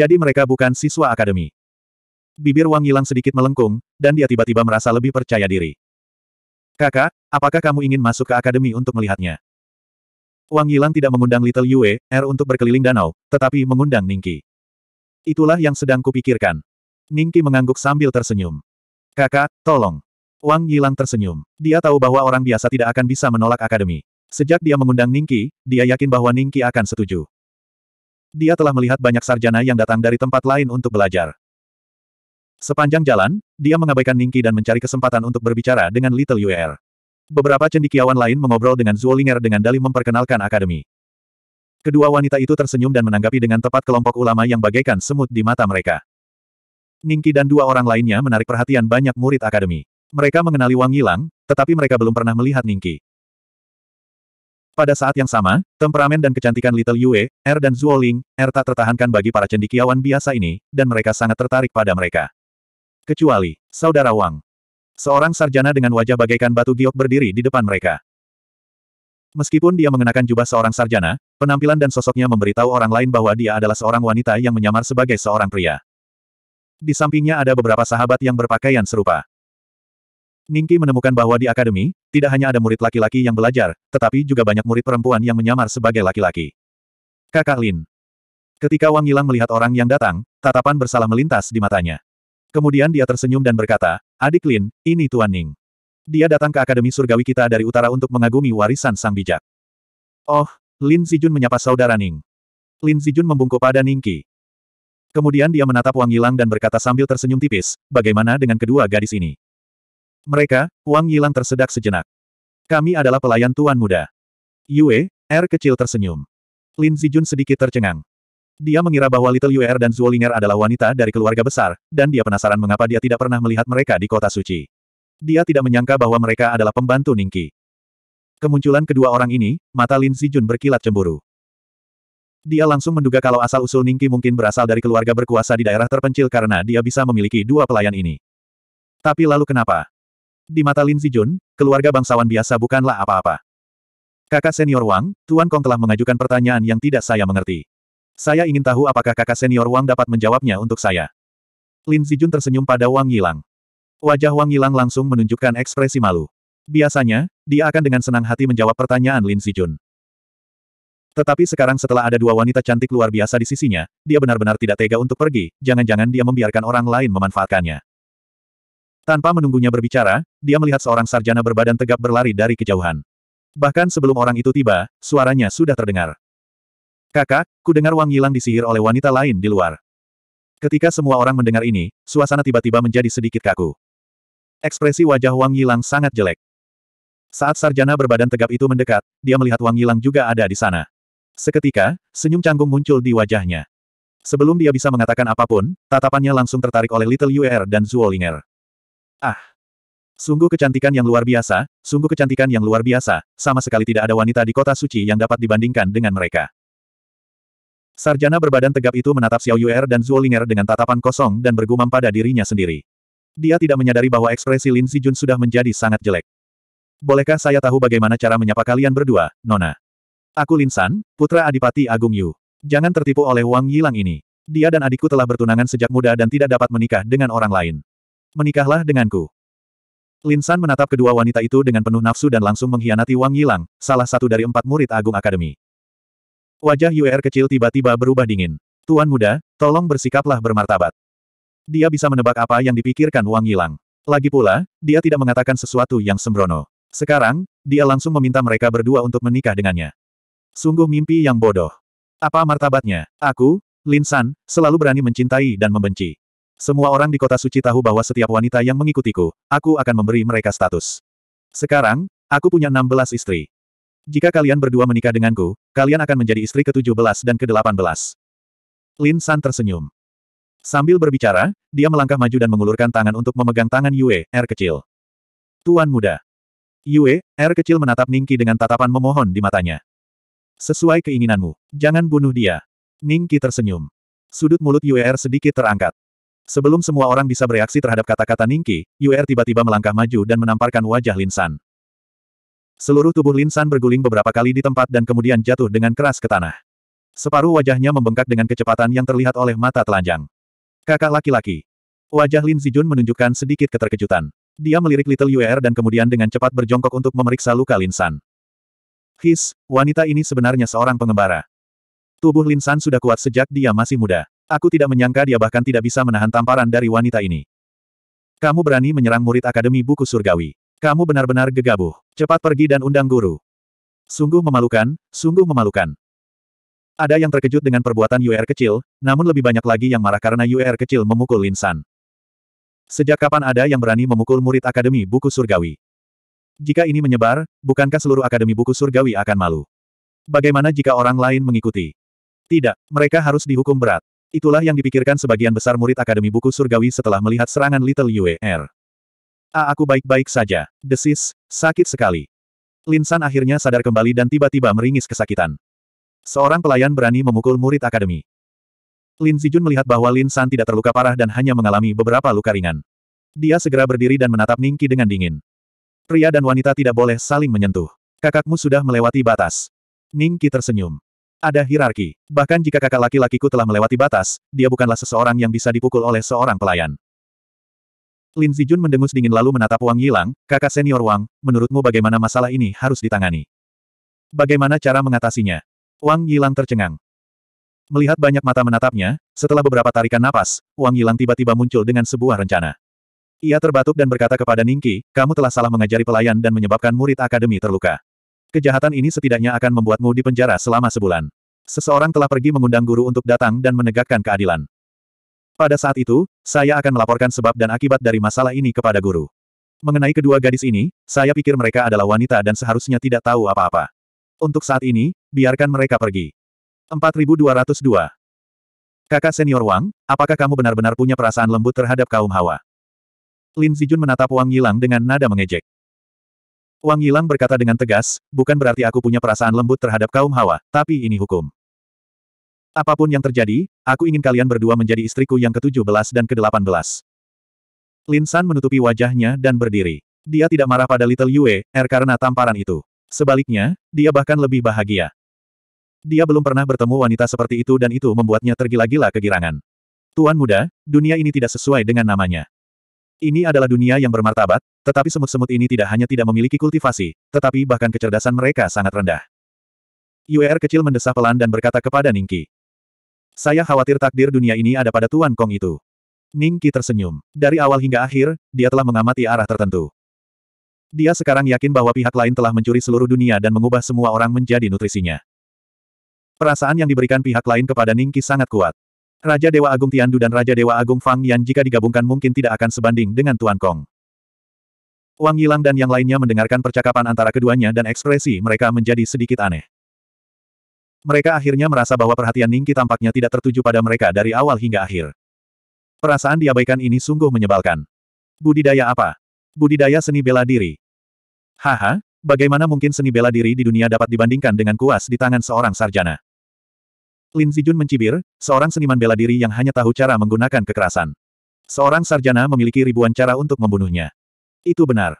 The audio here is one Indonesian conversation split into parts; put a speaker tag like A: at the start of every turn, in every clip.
A: Jadi mereka bukan siswa akademi. Bibir Wang Yilang sedikit melengkung, dan dia tiba-tiba merasa lebih percaya diri. Kakak, apakah kamu ingin masuk ke akademi untuk melihatnya? Wang Yilang tidak mengundang Little Yue, R er untuk berkeliling danau, tetapi mengundang Ningki. Itulah yang sedang kupikirkan. Ningki mengangguk sambil tersenyum. Kakak, tolong. Wang Yilang tersenyum. Dia tahu bahwa orang biasa tidak akan bisa menolak akademi. Sejak dia mengundang Ningki, dia yakin bahwa Ningki akan setuju. Dia telah melihat banyak sarjana yang datang dari tempat lain untuk belajar. Sepanjang jalan, dia mengabaikan Ningki dan mencari kesempatan untuk berbicara dengan Little Yuer. Beberapa cendikiawan lain mengobrol dengan Zuolinger dengan dalih memperkenalkan akademi. Kedua wanita itu tersenyum dan menanggapi dengan tepat kelompok ulama yang bagaikan semut di mata mereka. Ningki dan dua orang lainnya menarik perhatian banyak murid akademi. Mereka mengenali Wang Yilang, tetapi mereka belum pernah melihat Ningki. Pada saat yang sama, temperamen dan kecantikan Little Yue, Er dan Zuoling, Er tak tertahankan bagi para cendikiawan biasa ini, dan mereka sangat tertarik pada mereka. Kecuali, Saudara Wang. Seorang sarjana dengan wajah bagaikan batu giok berdiri di depan mereka. Meskipun dia mengenakan jubah seorang sarjana, penampilan dan sosoknya memberitahu orang lain bahwa dia adalah seorang wanita yang menyamar sebagai seorang pria. Di sampingnya ada beberapa sahabat yang berpakaian serupa. Ningki menemukan bahwa di akademi, tidak hanya ada murid laki-laki yang belajar, tetapi juga banyak murid perempuan yang menyamar sebagai laki-laki. Kakak Lin. Ketika Wang Yilang melihat orang yang datang, tatapan bersalah melintas di matanya. Kemudian dia tersenyum dan berkata, Adik Lin, ini Tuan Ning. Dia datang ke Akademi Surgawi kita dari utara untuk mengagumi warisan sang bijak. Oh, Lin Zijun menyapa saudara Ning. Lin Zijun membungkuk pada Ningki. Kemudian dia menatap Wang Yilang dan berkata sambil tersenyum tipis, bagaimana dengan kedua gadis ini? Mereka, Wang Yilan tersedak sejenak. Kami adalah pelayan tuan muda. Yue, R kecil tersenyum. Lin Zijun sedikit tercengang. Dia mengira bahwa Little Yue dan dan Ling'er adalah wanita dari keluarga besar, dan dia penasaran mengapa dia tidak pernah melihat mereka di kota suci. Dia tidak menyangka bahwa mereka adalah pembantu Ningki. Kemunculan kedua orang ini, mata Lin Zijun berkilat cemburu. Dia langsung menduga kalau asal-usul Ningki mungkin berasal dari keluarga berkuasa di daerah terpencil karena dia bisa memiliki dua pelayan ini. Tapi lalu kenapa? Di mata Lin Zijun, keluarga bangsawan biasa bukanlah apa-apa. Kakak senior Wang, Tuan Kong telah mengajukan pertanyaan yang tidak saya mengerti. Saya ingin tahu apakah kakak senior Wang dapat menjawabnya untuk saya. Lin Zijun tersenyum pada Wang Yilang. Wajah Wang Yilang langsung menunjukkan ekspresi malu. Biasanya, dia akan dengan senang hati menjawab pertanyaan Lin Zijun. Tetapi sekarang setelah ada dua wanita cantik luar biasa di sisinya, dia benar-benar tidak tega untuk pergi, jangan-jangan dia membiarkan orang lain memanfaatkannya. Tanpa menunggunya berbicara, dia melihat seorang sarjana berbadan tegap berlari dari kejauhan. Bahkan sebelum orang itu tiba, suaranya sudah terdengar. Kakak, ku dengar Wang Yilang disihir oleh wanita lain di luar. Ketika semua orang mendengar ini, suasana tiba-tiba menjadi sedikit kaku. Ekspresi wajah Wang Yilang sangat jelek. Saat sarjana berbadan tegap itu mendekat, dia melihat Wang Yilang juga ada di sana. Seketika, senyum canggung muncul di wajahnya. Sebelum dia bisa mengatakan apapun, tatapannya langsung tertarik oleh Little Yuer dan Zhuolinger. Ah! Sungguh kecantikan yang luar biasa, sungguh kecantikan yang luar biasa, sama sekali tidak ada wanita di kota suci yang dapat dibandingkan dengan mereka. Sarjana berbadan tegap itu menatap Xiao Yuer dan Ling'er dengan tatapan kosong dan bergumam pada dirinya sendiri. Dia tidak menyadari bahwa ekspresi Lin Zijun sudah menjadi sangat jelek. Bolehkah saya tahu bagaimana cara menyapa kalian berdua, Nona? Aku Lin San, putra Adipati Agung Yu. Jangan tertipu oleh Wang Yilang ini. Dia dan adikku telah bertunangan sejak muda dan tidak dapat menikah dengan orang lain. Menikahlah denganku. Linsan menatap kedua wanita itu dengan penuh nafsu dan langsung mengkhianati Wang Yilang, salah satu dari empat murid Agung Akademi. Wajah Yu'er kecil tiba-tiba berubah dingin. Tuan muda, tolong bersikaplah bermartabat. Dia bisa menebak apa yang dipikirkan Wang Yilang. Lagi pula, dia tidak mengatakan sesuatu yang sembrono. Sekarang, dia langsung meminta mereka berdua untuk menikah dengannya. Sungguh mimpi yang bodoh. Apa martabatnya? Aku, Linsan, selalu berani mencintai dan membenci. Semua orang di kota suci tahu bahwa setiap wanita yang mengikutiku, aku akan memberi mereka status. Sekarang, aku punya 16 istri. Jika kalian berdua menikah denganku, kalian akan menjadi istri ke-17 dan ke-18. Lin San tersenyum. Sambil berbicara, dia melangkah maju dan mengulurkan tangan untuk memegang tangan Yue, R kecil. Tuan muda. Yue, R kecil menatap Ningki dengan tatapan memohon di matanya. Sesuai keinginanmu, jangan bunuh dia. Ningki tersenyum. Sudut mulut Yue R sedikit terangkat. Sebelum semua orang bisa bereaksi terhadap kata-kata Ningki, Yuer tiba-tiba melangkah maju dan menamparkan wajah Linsan. Seluruh tubuh Linsan berguling beberapa kali di tempat dan kemudian jatuh dengan keras ke tanah. Separuh wajahnya membengkak dengan kecepatan yang terlihat oleh mata telanjang. Kakak laki-laki. Wajah Lin Zijun menunjukkan sedikit keterkejutan. Dia melirik Little Yuer dan kemudian dengan cepat berjongkok untuk memeriksa luka Linsan. His, wanita ini sebenarnya seorang pengembara. Tubuh Lin San sudah kuat sejak dia masih muda. Aku tidak menyangka dia bahkan tidak bisa menahan tamparan dari wanita ini. Kamu berani menyerang murid Akademi Buku Surgawi. Kamu benar-benar gegabah. Cepat pergi dan undang guru. Sungguh memalukan, sungguh memalukan. Ada yang terkejut dengan perbuatan UR kecil, namun lebih banyak lagi yang marah karena UR kecil memukul Lin San. Sejak kapan ada yang berani memukul murid Akademi Buku Surgawi? Jika ini menyebar, bukankah seluruh Akademi Buku Surgawi akan malu? Bagaimana jika orang lain mengikuti? Tidak, mereka harus dihukum berat. Itulah yang dipikirkan sebagian besar murid Akademi Buku Surgawi setelah melihat serangan Little Yue A ah, aku baik-baik saja. Desis, sakit sekali. Lin San akhirnya sadar kembali dan tiba-tiba meringis kesakitan. Seorang pelayan berani memukul murid Akademi. Lin Zijun melihat bahwa Lin San tidak terluka parah dan hanya mengalami beberapa luka ringan. Dia segera berdiri dan menatap Ningki dengan dingin. Pria dan wanita tidak boleh saling menyentuh. Kakakmu sudah melewati batas. Ningki tersenyum. Ada hierarki. Bahkan jika kakak laki-lakiku telah melewati batas, dia bukanlah seseorang yang bisa dipukul oleh seorang pelayan. Lin Zijun mendengus dingin lalu menatap Wang Yilang, kakak senior Wang, menurutmu bagaimana masalah ini harus ditangani? Bagaimana cara mengatasinya? Wang Yilang tercengang. Melihat banyak mata menatapnya, setelah beberapa tarikan napas, Wang Yilang tiba-tiba muncul dengan sebuah rencana. Ia terbatuk dan berkata kepada Ningki, kamu telah salah mengajari pelayan dan menyebabkan murid akademi terluka. Kejahatan ini setidaknya akan membuatmu dipenjara selama sebulan. Seseorang telah pergi mengundang guru untuk datang dan menegakkan keadilan. Pada saat itu, saya akan melaporkan sebab dan akibat dari masalah ini kepada guru. Mengenai kedua gadis ini, saya pikir mereka adalah wanita dan seharusnya tidak tahu apa-apa. Untuk saat ini, biarkan mereka pergi. 4202 Kakak senior Wang, apakah kamu benar-benar punya perasaan lembut terhadap kaum Hawa? Lin Zijun menatap Wang Yilang dengan nada mengejek. Wang Yilang berkata dengan tegas, bukan berarti aku punya perasaan lembut terhadap kaum hawa, tapi ini hukum. Apapun yang terjadi, aku ingin kalian berdua menjadi istriku yang ke-17 dan ke-18. Lin San menutupi wajahnya dan berdiri. Dia tidak marah pada Little Yue, Er karena tamparan itu. Sebaliknya, dia bahkan lebih bahagia. Dia belum pernah bertemu wanita seperti itu dan itu membuatnya tergila-gila kegirangan. Tuan muda, dunia ini tidak sesuai dengan namanya. Ini adalah dunia yang bermartabat, tetapi semut-semut ini tidak hanya tidak memiliki kultivasi, tetapi bahkan kecerdasan mereka sangat rendah. UER kecil mendesah pelan dan berkata kepada Ningki. Saya khawatir takdir dunia ini ada pada Tuan Kong itu. Ningki tersenyum. Dari awal hingga akhir, dia telah mengamati arah tertentu. Dia sekarang yakin bahwa pihak lain telah mencuri seluruh dunia dan mengubah semua orang menjadi nutrisinya. Perasaan yang diberikan pihak lain kepada Ningki sangat kuat. Raja Dewa Agung Tiandu dan Raja Dewa Agung Fang Yan jika digabungkan mungkin tidak akan sebanding dengan Tuan Kong. Wang Yilang dan yang lainnya mendengarkan percakapan antara keduanya dan ekspresi mereka menjadi sedikit aneh. Mereka akhirnya merasa bahwa perhatian Ningki tampaknya tidak tertuju pada mereka dari awal hingga akhir. Perasaan diabaikan ini sungguh menyebalkan. Budidaya apa? Budidaya seni bela diri. Haha, bagaimana mungkin seni bela diri di dunia dapat dibandingkan dengan kuas di tangan seorang sarjana? Lin Zijun mencibir, seorang seniman bela diri yang hanya tahu cara menggunakan kekerasan. Seorang sarjana memiliki ribuan cara untuk membunuhnya. Itu benar.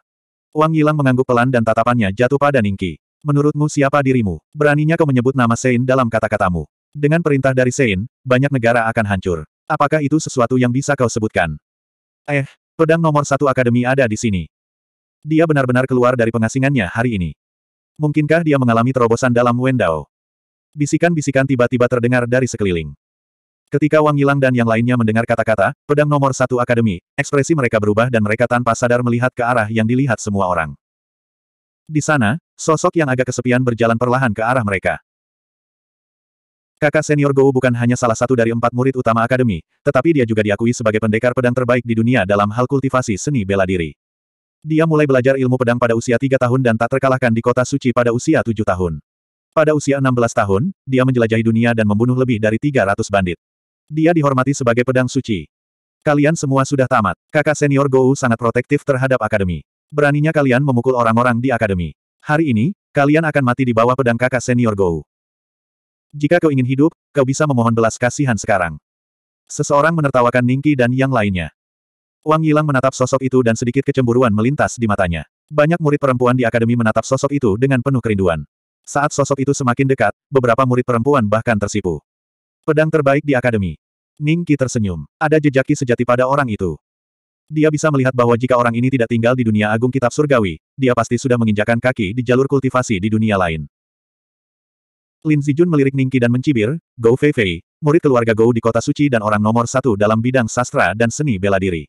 A: Wang Yilang mengangguk pelan dan tatapannya jatuh pada Ningki. Menurutmu siapa dirimu? Beraninya kau menyebut nama Sein dalam kata-katamu. Dengan perintah dari Sein, banyak negara akan hancur. Apakah itu sesuatu yang bisa kau sebutkan? Eh, pedang nomor satu akademi ada di sini. Dia benar-benar keluar dari pengasingannya hari ini. Mungkinkah dia mengalami terobosan dalam Wendao? Bisikan-bisikan tiba-tiba terdengar dari sekeliling. Ketika Wang Yilang dan yang lainnya mendengar kata-kata, pedang nomor satu akademi, ekspresi mereka berubah dan mereka tanpa sadar melihat ke arah yang dilihat semua orang. Di sana, sosok yang agak kesepian berjalan perlahan ke arah mereka. Kakak senior Gou bukan hanya salah satu dari empat murid utama akademi, tetapi dia juga diakui sebagai pendekar pedang terbaik di dunia dalam hal kultivasi seni bela diri. Dia mulai belajar ilmu pedang pada usia tiga tahun dan tak terkalahkan di kota suci pada usia tujuh tahun. Pada usia 16 tahun, dia menjelajahi dunia dan membunuh lebih dari 300 bandit. Dia dihormati sebagai pedang suci. Kalian semua sudah tamat. Kakak senior Gou sangat protektif terhadap akademi. Beraninya kalian memukul orang-orang di akademi. Hari ini, kalian akan mati di bawah pedang kakak senior Gou. Jika kau ingin hidup, kau bisa memohon belas kasihan sekarang. Seseorang menertawakan Ningki dan yang lainnya. Wang Yilang menatap sosok itu dan sedikit kecemburuan melintas di matanya. Banyak murid perempuan di akademi menatap sosok itu dengan penuh kerinduan. Saat sosok itu semakin dekat, beberapa murid perempuan bahkan tersipu. Pedang terbaik di akademi. Ning Qi tersenyum. Ada jejak sejati pada orang itu. Dia bisa melihat bahwa jika orang ini tidak tinggal di dunia agung kitab surgawi, dia pasti sudah menginjakan kaki di jalur kultivasi di dunia lain. Lin Zijun melirik Ningki dan mencibir, Gou Fei Fei, murid keluarga Gou di kota suci dan orang nomor satu dalam bidang sastra dan seni bela diri.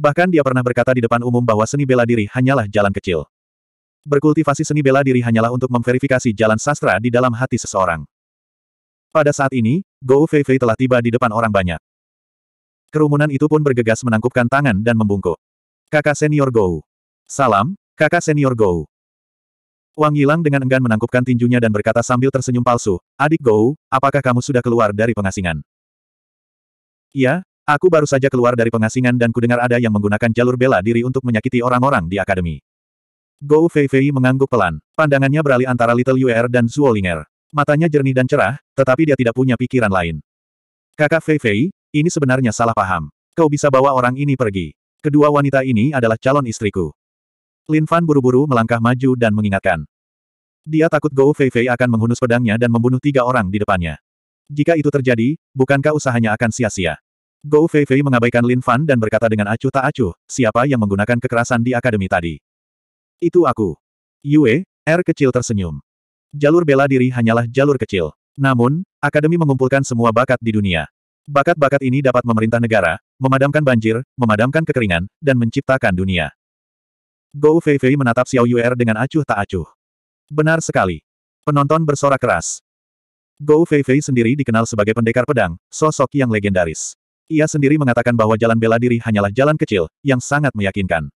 A: Bahkan dia pernah berkata di depan umum bahwa seni bela diri hanyalah jalan kecil. Berkultivasi seni bela diri hanyalah untuk memverifikasi jalan sastra di dalam hati seseorang. Pada saat ini, Gou Fei Fei telah tiba di depan orang banyak. Kerumunan itu pun bergegas menangkupkan tangan dan membungkuk. Kakak senior Gou. Salam, kakak senior Gou. Wang Yilang dengan enggan menangkupkan tinjunya dan berkata sambil tersenyum palsu, Adik Gou, apakah kamu sudah keluar dari pengasingan? Iya, Aku baru saja keluar dari pengasingan dan kudengar ada yang menggunakan jalur bela diri untuk menyakiti orang-orang di akademi. Gou Fei mengangguk pelan. Pandangannya beralih antara Little Yuer dan Ling'er. Matanya jernih dan cerah, tetapi dia tidak punya pikiran lain. Kakak Fei Fei, ini sebenarnya salah paham. Kau bisa bawa orang ini pergi. Kedua wanita ini adalah calon istriku. Lin Fan buru-buru melangkah maju dan mengingatkan. Dia takut Gou Fei akan menghunus pedangnya dan membunuh tiga orang di depannya. Jika itu terjadi, bukankah usahanya akan sia-sia? Gou Fei mengabaikan Lin Fan dan berkata dengan acuh tak acuh, siapa yang menggunakan kekerasan di akademi tadi? Itu aku. Yue, R kecil tersenyum. Jalur bela diri hanyalah jalur kecil. Namun, Akademi mengumpulkan semua bakat di dunia. Bakat-bakat ini dapat memerintah negara, memadamkan banjir, memadamkan kekeringan, dan menciptakan dunia. Gou Fei menatap Xiao Yue Er dengan acuh tak acuh. Benar sekali. Penonton bersorak keras. Gou Fei sendiri dikenal sebagai pendekar pedang, sosok yang legendaris. Ia sendiri mengatakan bahwa jalan bela diri hanyalah jalan kecil, yang sangat meyakinkan.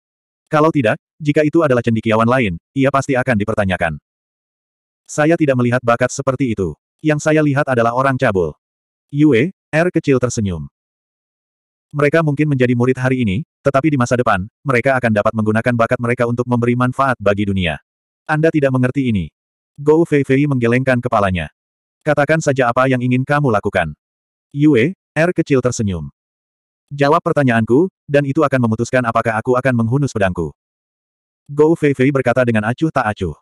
A: Kalau tidak, jika itu adalah cendikiawan lain, ia pasti akan dipertanyakan. Saya tidak melihat bakat seperti itu. Yang saya lihat adalah orang cabul. Yue, R kecil tersenyum. Mereka mungkin menjadi murid hari ini, tetapi di masa depan, mereka akan dapat menggunakan bakat mereka untuk memberi manfaat bagi dunia. Anda tidak mengerti ini. Gou Fei Fei menggelengkan kepalanya. Katakan saja apa yang ingin kamu lakukan. Yue, R kecil tersenyum. Jawab pertanyaanku, dan itu akan memutuskan apakah aku akan menghunus pedangku. Gou Fei Fei berkata dengan acuh tak acuh.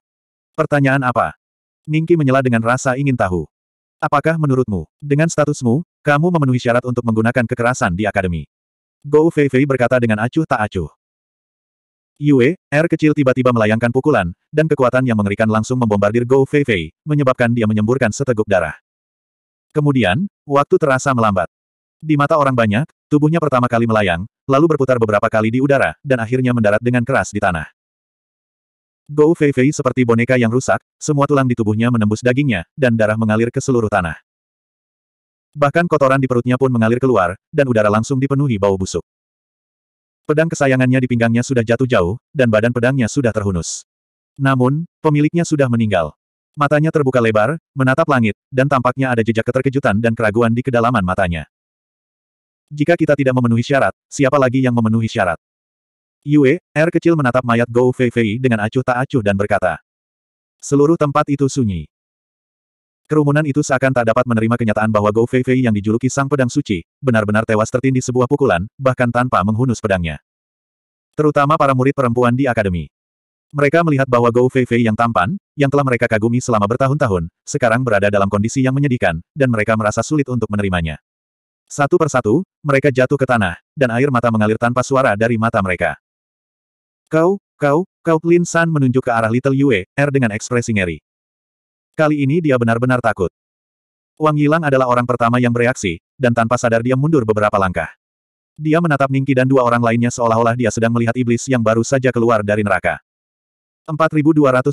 A: Pertanyaan apa? Ningki menyela dengan rasa ingin tahu. Apakah menurutmu, dengan statusmu, kamu memenuhi syarat untuk menggunakan kekerasan di akademi? Gou Fei Fei berkata dengan acuh tak acuh. Yue, air kecil tiba-tiba melayangkan pukulan, dan kekuatan yang mengerikan langsung membombardir Gou Fei Fei, menyebabkan dia menyemburkan seteguk darah. Kemudian, waktu terasa melambat. Di mata orang banyak, tubuhnya pertama kali melayang, lalu berputar beberapa kali di udara, dan akhirnya mendarat dengan keras di tanah. Gou Fei Fei seperti boneka yang rusak, semua tulang di tubuhnya menembus dagingnya, dan darah mengalir ke seluruh tanah. Bahkan kotoran di perutnya pun mengalir keluar, dan udara langsung dipenuhi bau busuk. Pedang kesayangannya di pinggangnya sudah jatuh jauh, dan badan pedangnya sudah terhunus. Namun, pemiliknya sudah meninggal. Matanya terbuka lebar, menatap langit, dan tampaknya ada jejak keterkejutan dan keraguan di kedalaman matanya. Jika kita tidak memenuhi syarat, siapa lagi yang memenuhi syarat? Yue, air kecil menatap mayat Gou Fei Fei dengan acuh tak acuh dan berkata. Seluruh tempat itu sunyi. Kerumunan itu seakan tak dapat menerima kenyataan bahwa Gou Fei Fei yang dijuluki Sang Pedang Suci, benar-benar tewas tertindih sebuah pukulan, bahkan tanpa menghunus pedangnya. Terutama para murid perempuan di akademi. Mereka melihat bahwa Gou Fei Fei yang tampan, yang telah mereka kagumi selama bertahun-tahun, sekarang berada dalam kondisi yang menyedihkan, dan mereka merasa sulit untuk menerimanya. Satu persatu, mereka jatuh ke tanah, dan air mata mengalir tanpa suara dari mata mereka. Kau, kau, kau Lin San menunjuk ke arah Little Yue, R dengan ekspresi ngeri. Kali ini dia benar-benar takut. Wang Yilang adalah orang pertama yang bereaksi, dan tanpa sadar dia mundur beberapa langkah. Dia menatap Ningki dan dua orang lainnya seolah-olah dia sedang melihat iblis yang baru saja keluar dari neraka. 4203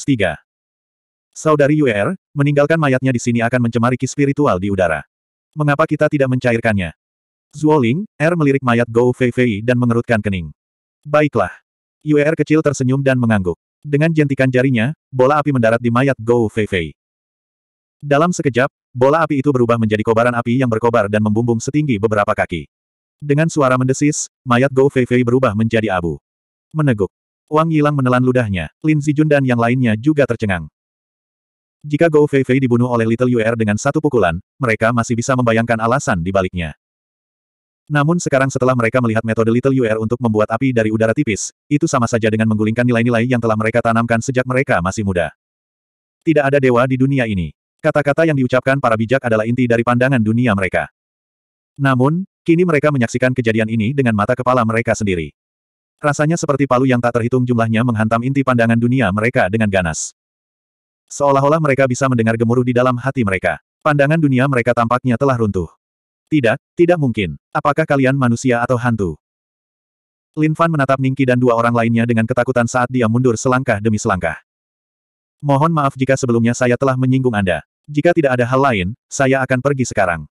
A: Saudari er, meninggalkan mayatnya di sini akan mencemari ki spiritual di udara. Mengapa kita tidak mencairkannya? Zuoling, Er melirik mayat Gou Fei Fei dan mengerutkan kening. Baiklah. Yuer er kecil tersenyum dan mengangguk. Dengan jentikan jarinya, bola api mendarat di mayat Gou Fei Fei. Dalam sekejap, bola api itu berubah menjadi kobaran api yang berkobar dan membumbung setinggi beberapa kaki. Dengan suara mendesis, mayat Gou Fei Fei berubah menjadi abu. Meneguk. Wang Yilang menelan ludahnya, Lin Zijun dan yang lainnya juga tercengang. Jika Gou Fei Fei dibunuh oleh Little Yuer dengan satu pukulan, mereka masih bisa membayangkan alasan di baliknya. Namun sekarang setelah mereka melihat metode Little Yuer untuk membuat api dari udara tipis, itu sama saja dengan menggulingkan nilai-nilai yang telah mereka tanamkan sejak mereka masih muda. Tidak ada dewa di dunia ini. Kata-kata yang diucapkan para bijak adalah inti dari pandangan dunia mereka. Namun, kini mereka menyaksikan kejadian ini dengan mata kepala mereka sendiri. Rasanya seperti palu yang tak terhitung jumlahnya menghantam inti pandangan dunia mereka dengan ganas. Seolah-olah mereka bisa mendengar gemuruh di dalam hati mereka. Pandangan dunia mereka tampaknya telah runtuh. Tidak, tidak mungkin. Apakah kalian manusia atau hantu? Lin Fan menatap Ningki dan dua orang lainnya dengan ketakutan saat dia mundur selangkah demi selangkah. Mohon maaf jika sebelumnya saya telah menyinggung Anda. Jika tidak ada hal lain, saya akan pergi sekarang.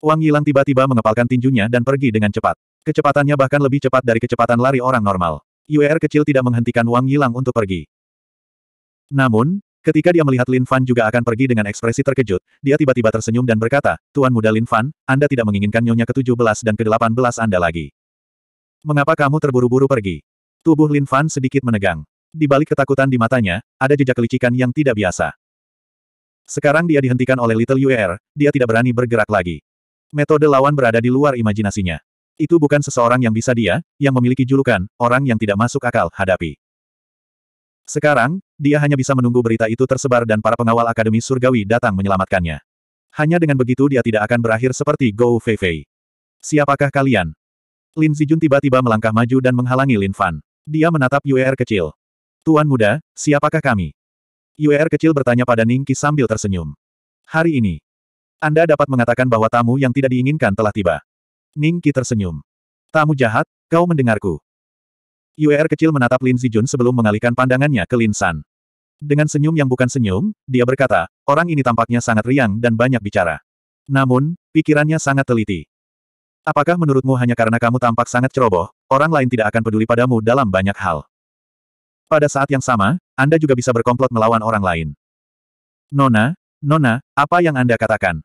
A: Wang Yilang tiba-tiba mengepalkan tinjunya dan pergi dengan cepat. Kecepatannya bahkan lebih cepat dari kecepatan lari orang normal. UR kecil tidak menghentikan Wang Yilang untuk pergi. Namun, Ketika dia melihat Lin Fan juga akan pergi dengan ekspresi terkejut, dia tiba-tiba tersenyum dan berkata, Tuan Muda Lin Fan, Anda tidak menginginkan Nyonya ke-17 dan ke-18 Anda lagi. Mengapa kamu terburu-buru pergi? Tubuh Lin Fan sedikit menegang. Di balik ketakutan di matanya, ada jejak kelicikan yang tidak biasa. Sekarang dia dihentikan oleh Little UR, er, dia tidak berani bergerak lagi. Metode lawan berada di luar imajinasinya. Itu bukan seseorang yang bisa dia, yang memiliki julukan, orang yang tidak masuk akal, hadapi. Sekarang, dia hanya bisa menunggu berita itu tersebar dan para pengawal Akademi Surgawi datang menyelamatkannya. Hanya dengan begitu dia tidak akan berakhir seperti Go Fei Siapakah kalian? Lin Zijun tiba-tiba melangkah maju dan menghalangi Lin Fan. Dia menatap Yuer er kecil. Tuan muda, siapakah kami? Yuer er kecil bertanya pada Ning Qi sambil tersenyum. Hari ini, Anda dapat mengatakan bahwa tamu yang tidak diinginkan telah tiba. Ning Qi tersenyum. Tamu jahat, kau mendengarku. Yuer kecil menatap Lin Zijun sebelum mengalihkan pandangannya ke Lin San. Dengan senyum yang bukan senyum, dia berkata, orang ini tampaknya sangat riang dan banyak bicara. Namun, pikirannya sangat teliti. Apakah menurutmu hanya karena kamu tampak sangat ceroboh, orang lain tidak akan peduli padamu dalam banyak hal? Pada saat yang sama, Anda juga bisa berkomplot melawan orang lain. Nona, Nona, apa yang Anda katakan?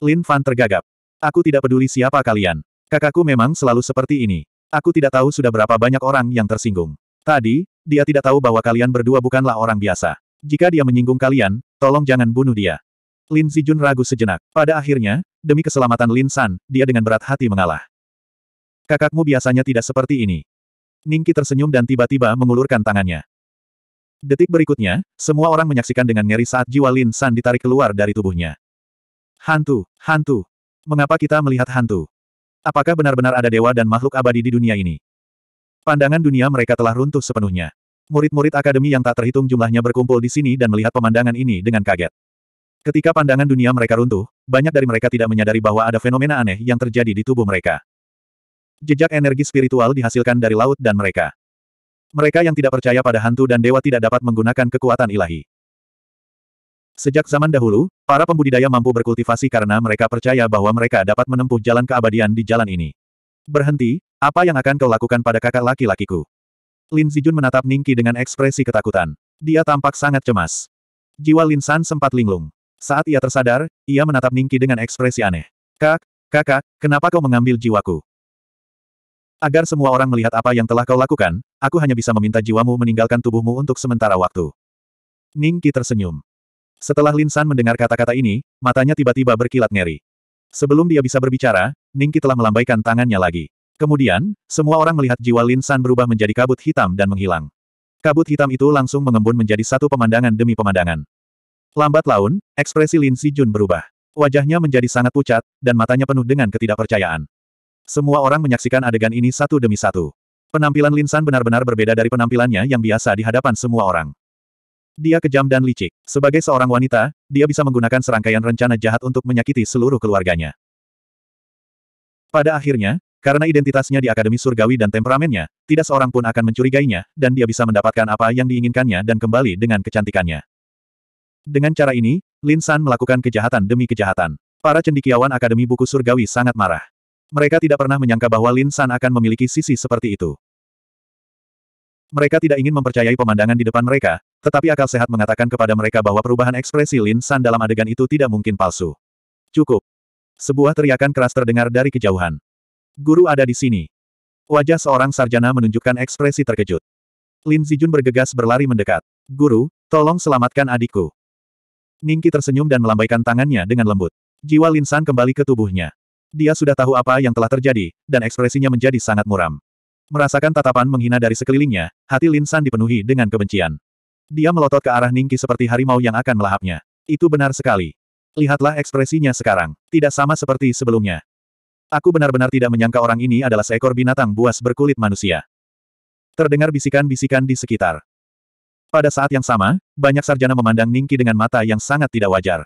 A: Lin Fan tergagap. Aku tidak peduli siapa kalian. Kakakku memang selalu seperti ini. Aku tidak tahu sudah berapa banyak orang yang tersinggung. Tadi, dia tidak tahu bahwa kalian berdua bukanlah orang biasa. Jika dia menyinggung kalian, tolong jangan bunuh dia. Lin Zijun ragu sejenak. Pada akhirnya, demi keselamatan Lin San, dia dengan berat hati mengalah. Kakakmu biasanya tidak seperti ini. Ningki tersenyum dan tiba-tiba mengulurkan tangannya. Detik berikutnya, semua orang menyaksikan dengan ngeri saat jiwa Lin San ditarik keluar dari tubuhnya. Hantu, hantu. Mengapa kita melihat hantu? Apakah benar-benar ada dewa dan makhluk abadi di dunia ini? Pandangan dunia mereka telah runtuh sepenuhnya. Murid-murid akademi yang tak terhitung jumlahnya berkumpul di sini dan melihat pemandangan ini dengan kaget. Ketika pandangan dunia mereka runtuh, banyak dari mereka tidak menyadari bahwa ada fenomena aneh yang terjadi di tubuh mereka. Jejak energi spiritual dihasilkan dari laut dan mereka. Mereka yang tidak percaya pada hantu dan dewa tidak dapat menggunakan kekuatan ilahi. Sejak zaman dahulu, para pembudidaya mampu berkultivasi karena mereka percaya bahwa mereka dapat menempuh jalan keabadian di jalan ini. Berhenti, apa yang akan kau lakukan pada kakak laki-lakiku? Lin Zijun menatap Ningki dengan ekspresi ketakutan. Dia tampak sangat cemas. Jiwa Lin San sempat linglung. Saat ia tersadar, ia menatap Ningki dengan ekspresi aneh. Kak, kakak, kenapa kau mengambil jiwaku? Agar semua orang melihat apa yang telah kau lakukan, aku hanya bisa meminta jiwamu meninggalkan tubuhmu untuk sementara waktu. Ningki tersenyum. Setelah Lin San mendengar kata-kata ini, matanya tiba-tiba berkilat ngeri. Sebelum dia bisa berbicara, Ningki telah melambaikan tangannya lagi. Kemudian, semua orang melihat jiwa Lin San berubah menjadi kabut hitam dan menghilang. Kabut hitam itu langsung mengembun menjadi satu pemandangan demi pemandangan. Lambat laun, ekspresi Lin Si Jun berubah. Wajahnya menjadi sangat pucat, dan matanya penuh dengan ketidakpercayaan. Semua orang menyaksikan adegan ini satu demi satu. Penampilan Lin San benar-benar berbeda dari penampilannya yang biasa di hadapan semua orang. Dia kejam dan licik. Sebagai seorang wanita, dia bisa menggunakan serangkaian rencana jahat untuk menyakiti seluruh keluarganya. Pada akhirnya, karena identitasnya di Akademi Surgawi dan temperamennya, tidak seorang pun akan mencurigainya, dan dia bisa mendapatkan apa yang diinginkannya dan kembali dengan kecantikannya. Dengan cara ini, Lin San melakukan kejahatan demi kejahatan. Para cendikiawan Akademi Buku Surgawi sangat marah. Mereka tidak pernah menyangka bahwa Lin San akan memiliki sisi seperti itu. Mereka tidak ingin mempercayai pemandangan di depan mereka, tetapi akal sehat mengatakan kepada mereka bahwa perubahan ekspresi Lin San dalam adegan itu tidak mungkin palsu. Cukup. Sebuah teriakan keras terdengar dari kejauhan. Guru ada di sini. Wajah seorang sarjana menunjukkan ekspresi terkejut. Lin Zijun bergegas berlari mendekat. Guru, tolong selamatkan adikku. Ningki tersenyum dan melambaikan tangannya dengan lembut. Jiwa Lin San kembali ke tubuhnya. Dia sudah tahu apa yang telah terjadi, dan ekspresinya menjadi sangat muram. Merasakan tatapan menghina dari sekelilingnya, hati Lin San dipenuhi dengan kebencian. Dia melotot ke arah Ningki seperti harimau yang akan melahapnya. Itu benar sekali. Lihatlah ekspresinya sekarang. Tidak sama seperti sebelumnya. Aku benar-benar tidak menyangka orang ini adalah seekor binatang buas berkulit manusia. Terdengar bisikan-bisikan di sekitar. Pada saat yang sama, banyak sarjana memandang Ningki dengan mata yang sangat tidak wajar.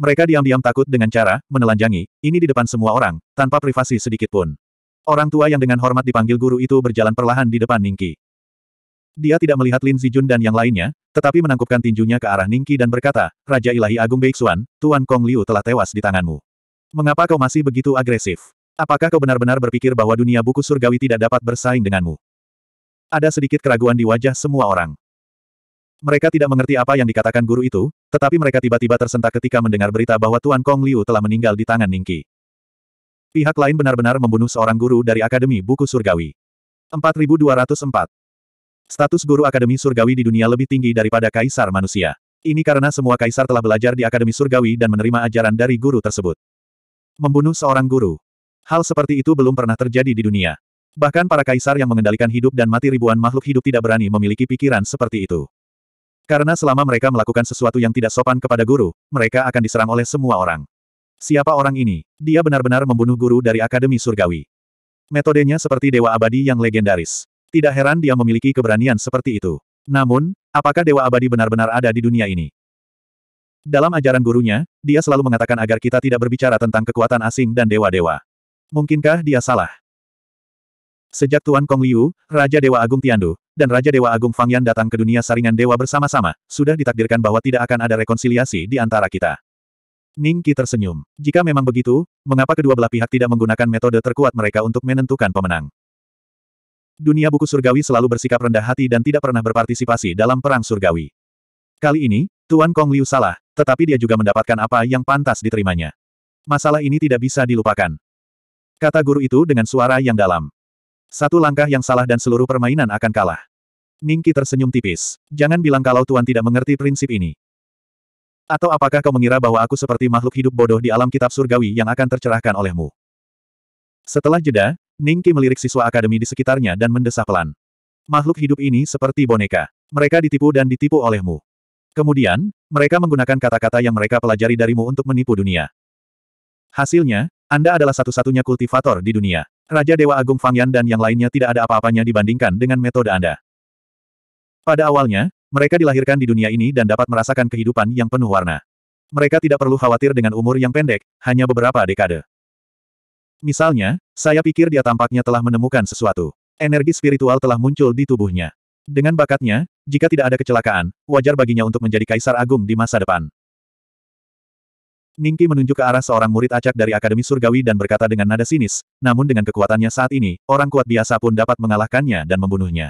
A: Mereka diam-diam takut dengan cara menelanjangi, ini di depan semua orang, tanpa privasi sedikit pun. Orang tua yang dengan hormat dipanggil guru itu berjalan perlahan di depan Ningki. Dia tidak melihat Lin Zijun dan yang lainnya, tetapi menangkupkan tinjunya ke arah Ningki dan berkata, Raja Ilahi Agung Beixuan, Tuan Kong Liu telah tewas di tanganmu. Mengapa kau masih begitu agresif? Apakah kau benar-benar berpikir bahwa dunia buku surgawi tidak dapat bersaing denganmu? Ada sedikit keraguan di wajah semua orang. Mereka tidak mengerti apa yang dikatakan guru itu, tetapi mereka tiba-tiba tersentak ketika mendengar berita bahwa Tuan Kong Liu telah meninggal di tangan Ningki. Pihak lain benar-benar membunuh seorang guru dari Akademi Buku Surgawi. 4204. Status guru Akademi Surgawi di dunia lebih tinggi daripada kaisar manusia. Ini karena semua kaisar telah belajar di Akademi Surgawi dan menerima ajaran dari guru tersebut. Membunuh seorang guru. Hal seperti itu belum pernah terjadi di dunia. Bahkan para kaisar yang mengendalikan hidup dan mati ribuan makhluk hidup tidak berani memiliki pikiran seperti itu. Karena selama mereka melakukan sesuatu yang tidak sopan kepada guru, mereka akan diserang oleh semua orang. Siapa orang ini? Dia benar-benar membunuh guru dari Akademi Surgawi. Metodenya seperti Dewa Abadi yang legendaris. Tidak heran dia memiliki keberanian seperti itu. Namun, apakah Dewa Abadi benar-benar ada di dunia ini? Dalam ajaran gurunya, dia selalu mengatakan agar kita tidak berbicara tentang kekuatan asing dan dewa-dewa. Mungkinkah dia salah? Sejak Tuan Kong Liu, Raja Dewa Agung Tiandu, dan Raja Dewa Agung Fang Yan datang ke dunia saringan dewa bersama-sama, sudah ditakdirkan bahwa tidak akan ada rekonsiliasi di antara kita. Ning Qi tersenyum. Jika memang begitu, mengapa kedua belah pihak tidak menggunakan metode terkuat mereka untuk menentukan pemenang? Dunia buku surgawi selalu bersikap rendah hati dan tidak pernah berpartisipasi dalam perang surgawi. Kali ini, Tuan Kong Liu salah, tetapi dia juga mendapatkan apa yang pantas diterimanya. Masalah ini tidak bisa dilupakan. Kata guru itu dengan suara yang dalam. Satu langkah yang salah dan seluruh permainan akan kalah. Ningki tersenyum tipis. Jangan bilang kalau Tuan tidak mengerti prinsip ini. Atau apakah kau mengira bahwa aku seperti makhluk hidup bodoh di alam kitab surgawi yang akan tercerahkan olehmu? Setelah jeda, Ningki melirik siswa akademi di sekitarnya dan mendesah pelan. Makhluk hidup ini seperti boneka. Mereka ditipu dan ditipu olehmu. Kemudian, mereka menggunakan kata-kata yang mereka pelajari darimu untuk menipu dunia. Hasilnya, Anda adalah satu-satunya kultivator di dunia. Raja Dewa Agung Fangyan dan yang lainnya tidak ada apa-apanya dibandingkan dengan metode Anda. Pada awalnya, mereka dilahirkan di dunia ini dan dapat merasakan kehidupan yang penuh warna. Mereka tidak perlu khawatir dengan umur yang pendek, hanya beberapa dekade. Misalnya, saya pikir dia tampaknya telah menemukan sesuatu. Energi spiritual telah muncul di tubuhnya. Dengan bakatnya, jika tidak ada kecelakaan, wajar baginya untuk menjadi kaisar agung di masa depan. Ningki menunjuk ke arah seorang murid acak dari Akademi Surgawi dan berkata dengan nada sinis, namun dengan kekuatannya saat ini, orang kuat biasa pun dapat mengalahkannya dan membunuhnya.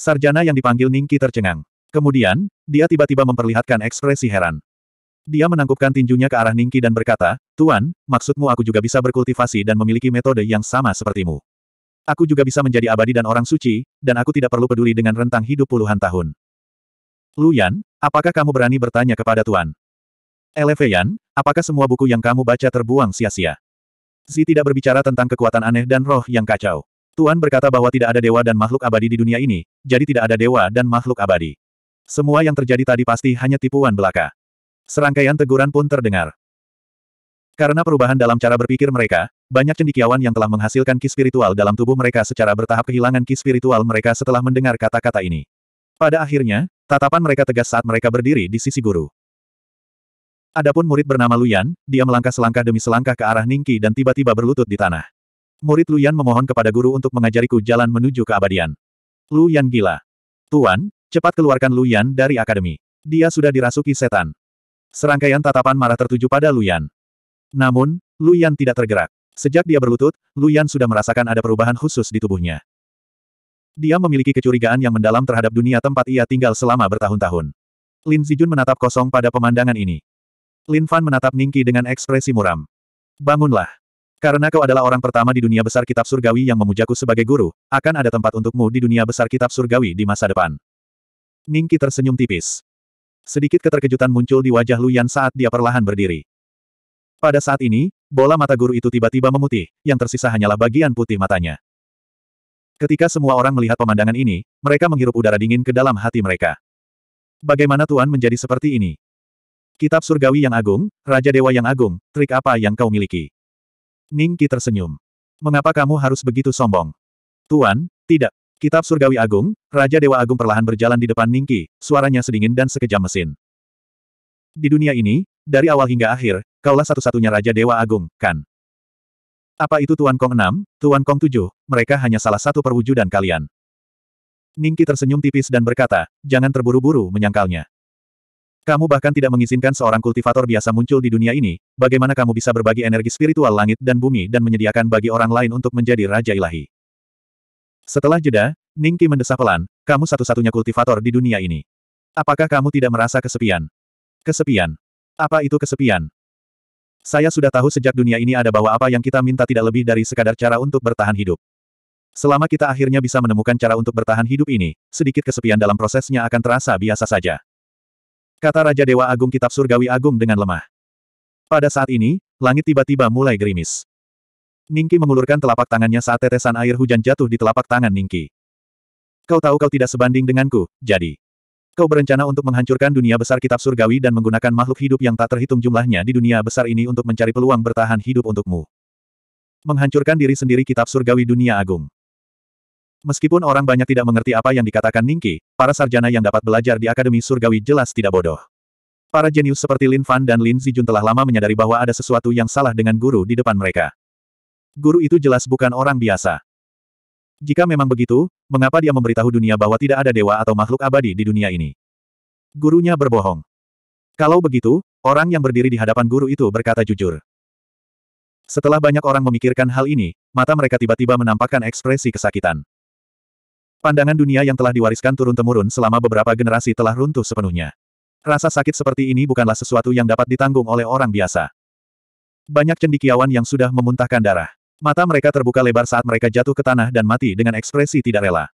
A: Sarjana yang dipanggil Ningki tercengang. Kemudian, dia tiba-tiba memperlihatkan ekspresi heran. Dia menangkupkan tinjunya ke arah Ningki dan berkata, Tuan, maksudmu aku juga bisa berkultivasi dan memiliki metode yang sama sepertimu. Aku juga bisa menjadi abadi dan orang suci, dan aku tidak perlu peduli dengan rentang hidup puluhan tahun. Luyan, apakah kamu berani bertanya kepada Tuan? Elefeyan, apakah semua buku yang kamu baca terbuang sia-sia? Zi tidak berbicara tentang kekuatan aneh dan roh yang kacau. Tuan berkata bahwa tidak ada dewa dan makhluk abadi di dunia ini, jadi tidak ada dewa dan makhluk abadi. Semua yang terjadi tadi pasti hanya tipuan belaka. Serangkaian teguran pun terdengar. Karena perubahan dalam cara berpikir mereka, banyak cendikiawan yang telah menghasilkan ki spiritual dalam tubuh mereka secara bertahap kehilangan ki spiritual mereka setelah mendengar kata-kata ini. Pada akhirnya, tatapan mereka tegas saat mereka berdiri di sisi guru. Adapun murid bernama Luyan, dia melangkah selangkah demi selangkah ke arah Ningki dan tiba-tiba berlutut di tanah. Murid Luyan memohon kepada guru untuk mengajariku jalan menuju keabadian. Luyan gila. Tuan, cepat keluarkan Luyan dari akademi. Dia sudah dirasuki setan. Serangkaian tatapan marah tertuju pada Luyan. Namun, Luyan tidak tergerak. Sejak dia berlutut, Luyan sudah merasakan ada perubahan khusus di tubuhnya. Dia memiliki kecurigaan yang mendalam terhadap dunia tempat ia tinggal selama bertahun-tahun. Lin Zijun menatap kosong pada pemandangan ini. Lin Fan menatap Ningki dengan ekspresi muram. Bangunlah. Karena kau adalah orang pertama di dunia besar kitab surgawi yang memujaku sebagai guru, akan ada tempat untukmu di dunia besar kitab surgawi di masa depan. Ningki tersenyum tipis. Sedikit keterkejutan muncul di wajah Luyan saat dia perlahan berdiri. Pada saat ini, bola mata guru itu tiba-tiba memutih, yang tersisa hanyalah bagian putih matanya. Ketika semua orang melihat pemandangan ini, mereka menghirup udara dingin ke dalam hati mereka. Bagaimana Tuhan menjadi seperti ini? Kitab surgawi yang agung, Raja Dewa yang agung, trik apa yang kau miliki? Ning tersenyum. Mengapa kamu harus begitu sombong? Tuan, tidak. Kitab Surgawi Agung, Raja Dewa Agung perlahan berjalan di depan Ningki, suaranya sedingin dan sekejam mesin. Di dunia ini, dari awal hingga akhir, kaulah satu-satunya Raja Dewa Agung, kan? Apa itu Tuan Kong 6, Tuan Kong 7, mereka hanya salah satu perwujudan kalian. Ningki tersenyum tipis dan berkata, jangan terburu-buru menyangkalnya. Kamu bahkan tidak mengizinkan seorang kultivator biasa muncul di dunia ini, bagaimana kamu bisa berbagi energi spiritual langit dan bumi dan menyediakan bagi orang lain untuk menjadi Raja Ilahi? Setelah jeda, Ningki mendesah pelan, kamu satu-satunya kultivator di dunia ini. Apakah kamu tidak merasa kesepian? Kesepian? Apa itu kesepian? Saya sudah tahu sejak dunia ini ada bahwa apa yang kita minta tidak lebih dari sekadar cara untuk bertahan hidup. Selama kita akhirnya bisa menemukan cara untuk bertahan hidup ini, sedikit kesepian dalam prosesnya akan terasa biasa saja. Kata Raja Dewa Agung Kitab Surgawi Agung dengan lemah. Pada saat ini, langit tiba-tiba mulai gerimis. Ningki mengulurkan telapak tangannya saat tetesan air hujan jatuh di telapak tangan Ningki. Kau tahu kau tidak sebanding denganku, jadi. Kau berencana untuk menghancurkan dunia besar kitab surgawi dan menggunakan makhluk hidup yang tak terhitung jumlahnya di dunia besar ini untuk mencari peluang bertahan hidup untukmu. Menghancurkan diri sendiri kitab surgawi dunia agung. Meskipun orang banyak tidak mengerti apa yang dikatakan Ningki, para sarjana yang dapat belajar di Akademi Surgawi jelas tidak bodoh. Para jenius seperti Lin Fan dan Lin Zijun telah lama menyadari bahwa ada sesuatu yang salah dengan guru di depan mereka. Guru itu jelas bukan orang biasa. Jika memang begitu, mengapa dia memberitahu dunia bahwa tidak ada dewa atau makhluk abadi di dunia ini? Gurunya berbohong. Kalau begitu, orang yang berdiri di hadapan guru itu berkata jujur. Setelah banyak orang memikirkan hal ini, mata mereka tiba-tiba menampakkan ekspresi kesakitan. Pandangan dunia yang telah diwariskan turun-temurun selama beberapa generasi telah runtuh sepenuhnya. Rasa sakit seperti ini bukanlah sesuatu yang dapat ditanggung oleh orang biasa. Banyak cendikiawan yang sudah memuntahkan darah. Mata mereka terbuka lebar saat mereka jatuh ke tanah dan mati dengan ekspresi tidak rela.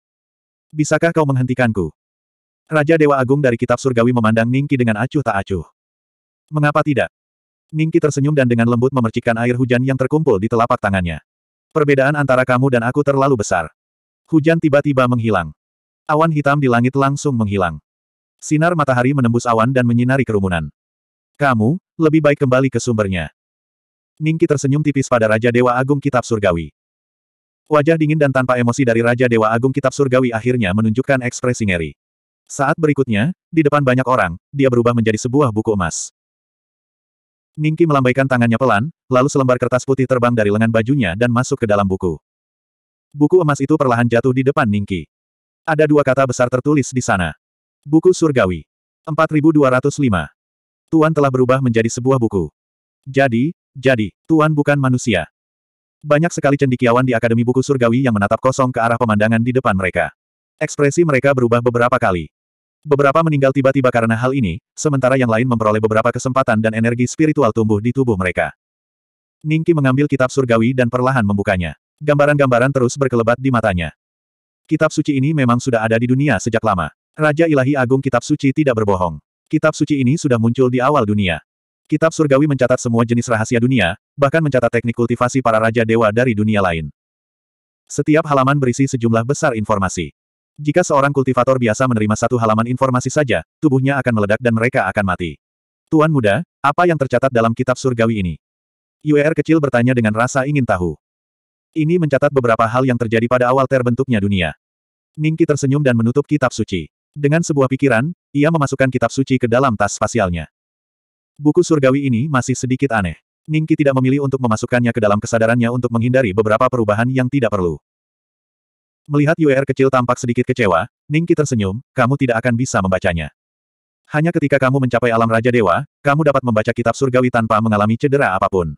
A: Bisakah kau menghentikanku? Raja Dewa Agung dari Kitab Surgawi memandang Ningki dengan acuh tak acuh. Mengapa tidak? Ningki tersenyum dan dengan lembut memercikkan air hujan yang terkumpul di telapak tangannya. Perbedaan antara kamu dan aku terlalu besar. Hujan tiba-tiba menghilang. Awan hitam di langit langsung menghilang. Sinar matahari menembus awan dan menyinari kerumunan. Kamu, lebih baik kembali ke sumbernya. Ningki tersenyum tipis pada Raja Dewa Agung Kitab Surgawi. Wajah dingin dan tanpa emosi dari Raja Dewa Agung Kitab Surgawi akhirnya menunjukkan ekspresi ngeri. Saat berikutnya, di depan banyak orang, dia berubah menjadi sebuah buku emas. Ningki melambaikan tangannya pelan, lalu selembar kertas putih terbang dari lengan bajunya dan masuk ke dalam buku. Buku emas itu perlahan jatuh di depan Ningki. Ada dua kata besar tertulis di sana. Buku surgawi. 4205. Tuan telah berubah menjadi sebuah buku. Jadi, jadi, Tuan bukan manusia. Banyak sekali cendikiawan di Akademi Buku Surgawi yang menatap kosong ke arah pemandangan di depan mereka. Ekspresi mereka berubah beberapa kali. Beberapa meninggal tiba-tiba karena hal ini, sementara yang lain memperoleh beberapa kesempatan dan energi spiritual tumbuh di tubuh mereka. Ningki mengambil kitab surgawi dan perlahan membukanya. Gambaran-gambaran terus berkelebat di matanya. Kitab suci ini memang sudah ada di dunia sejak lama. Raja Ilahi Agung Kitab Suci tidak berbohong. Kitab suci ini sudah muncul di awal dunia. Kitab surgawi mencatat semua jenis rahasia dunia, bahkan mencatat teknik kultivasi para raja dewa dari dunia lain. Setiap halaman berisi sejumlah besar informasi. Jika seorang kultivator biasa menerima satu halaman informasi saja, tubuhnya akan meledak dan mereka akan mati. Tuan muda, apa yang tercatat dalam kitab surgawi ini? UR kecil bertanya dengan rasa ingin tahu. Ini mencatat beberapa hal yang terjadi pada awal terbentuknya dunia. Ningki tersenyum dan menutup kitab suci. Dengan sebuah pikiran, ia memasukkan kitab suci ke dalam tas spasialnya. Buku surgawi ini masih sedikit aneh. Ningki tidak memilih untuk memasukkannya ke dalam kesadarannya untuk menghindari beberapa perubahan yang tidak perlu. Melihat UR kecil tampak sedikit kecewa, Ningki tersenyum, kamu tidak akan bisa membacanya. Hanya ketika kamu mencapai alam Raja Dewa, kamu dapat membaca kitab surgawi tanpa mengalami cedera apapun.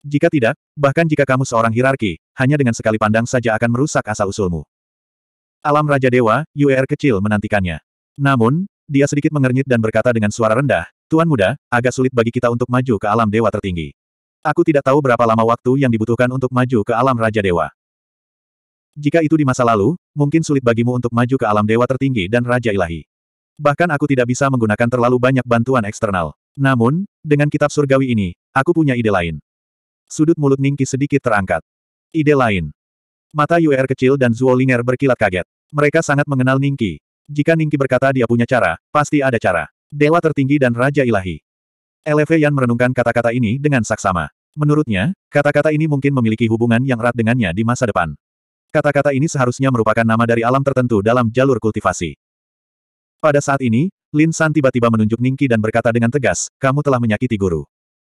A: Jika tidak, bahkan jika kamu seorang hierarki, hanya dengan sekali pandang saja akan merusak asal-usulmu. Alam Raja Dewa, UR er kecil menantikannya. Namun, dia sedikit mengernyit dan berkata dengan suara rendah, Tuan muda, agak sulit bagi kita untuk maju ke alam dewa tertinggi. Aku tidak tahu berapa lama waktu yang dibutuhkan untuk maju ke alam Raja Dewa. Jika itu di masa lalu, mungkin sulit bagimu untuk maju ke alam dewa tertinggi dan Raja Ilahi. Bahkan aku tidak bisa menggunakan terlalu banyak bantuan eksternal. Namun, dengan kitab surgawi ini, aku punya ide lain. Sudut mulut Ningki sedikit terangkat. Ide lain. Mata UR kecil dan Zuo Ling'er berkilat kaget. Mereka sangat mengenal Ningki. Jika Ningki berkata dia punya cara, pasti ada cara. Dewa tertinggi dan Raja Ilahi. Eleve Yan merenungkan kata-kata ini dengan saksama. Menurutnya, kata-kata ini mungkin memiliki hubungan yang erat dengannya di masa depan. Kata-kata ini seharusnya merupakan nama dari alam tertentu dalam jalur kultivasi. Pada saat ini, Lin San tiba-tiba menunjuk Ningki dan berkata dengan tegas, kamu telah menyakiti guru.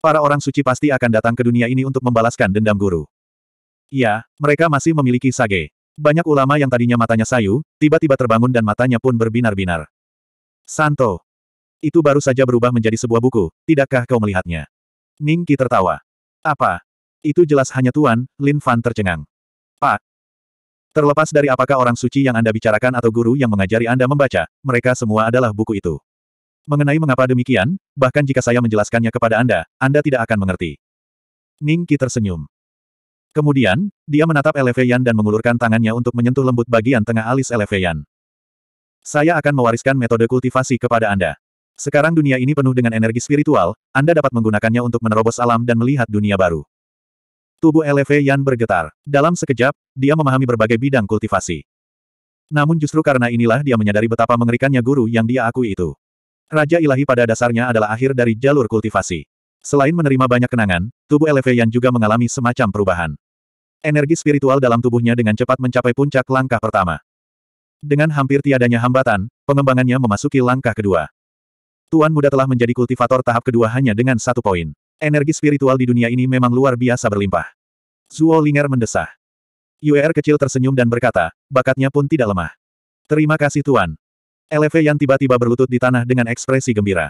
A: Para orang suci pasti akan datang ke dunia ini untuk membalaskan dendam guru. Ya, mereka masih memiliki sage. Banyak ulama yang tadinya matanya sayu, tiba-tiba terbangun dan matanya pun berbinar-binar. Santo. Itu baru saja berubah menjadi sebuah buku, tidakkah kau melihatnya? Ningki tertawa. Apa? Itu jelas hanya Tuan, Lin Fan tercengang. Pak. Terlepas dari apakah orang suci yang Anda bicarakan atau guru yang mengajari Anda membaca, mereka semua adalah buku itu. Mengenai mengapa demikian, bahkan jika saya menjelaskannya kepada Anda, Anda tidak akan mengerti. Ning Qi tersenyum. Kemudian, dia menatap Eleveyan dan mengulurkan tangannya untuk menyentuh lembut bagian tengah alis Eleveyan. Saya akan mewariskan metode kultivasi kepada Anda. Sekarang dunia ini penuh dengan energi spiritual, Anda dapat menggunakannya untuk menerobos alam dan melihat dunia baru. Tubuh Eleveyan bergetar. Dalam sekejap, dia memahami berbagai bidang kultivasi. Namun justru karena inilah dia menyadari betapa mengerikannya guru yang dia akui itu. Raja ilahi pada dasarnya adalah akhir dari jalur kultivasi. Selain menerima banyak kenangan, tubuh yang juga mengalami semacam perubahan. Energi spiritual dalam tubuhnya dengan cepat mencapai puncak langkah pertama. Dengan hampir tiadanya hambatan, pengembangannya memasuki langkah kedua. Tuan muda telah menjadi kultivator tahap kedua hanya dengan satu poin. Energi spiritual di dunia ini memang luar biasa berlimpah. Zuo Linger mendesah. UR kecil tersenyum dan berkata, bakatnya pun tidak lemah. Terima kasih Tuan. LV yang tiba-tiba berlutut di tanah dengan ekspresi gembira.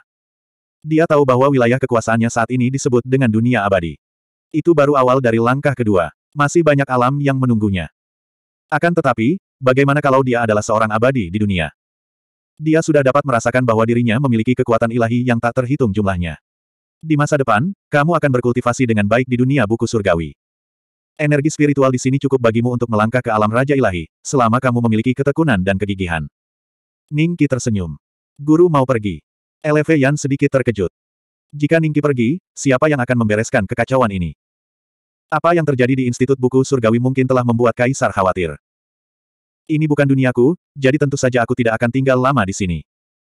A: Dia tahu bahwa wilayah kekuasaannya saat ini disebut dengan dunia abadi. Itu baru awal dari langkah kedua. Masih banyak alam yang menunggunya. Akan tetapi, bagaimana kalau dia adalah seorang abadi di dunia? Dia sudah dapat merasakan bahwa dirinya memiliki kekuatan ilahi yang tak terhitung jumlahnya. Di masa depan, kamu akan berkultivasi dengan baik di dunia buku surgawi. Energi spiritual di sini cukup bagimu untuk melangkah ke alam raja ilahi, selama kamu memiliki ketekunan dan kegigihan. Ningki tersenyum. Guru mau pergi. Lv Yan sedikit terkejut. Jika Ningki pergi, siapa yang akan membereskan kekacauan ini? Apa yang terjadi di Institut Buku Surgawi mungkin telah membuat Kaisar khawatir. Ini bukan duniaku, jadi tentu saja aku tidak akan tinggal lama di sini.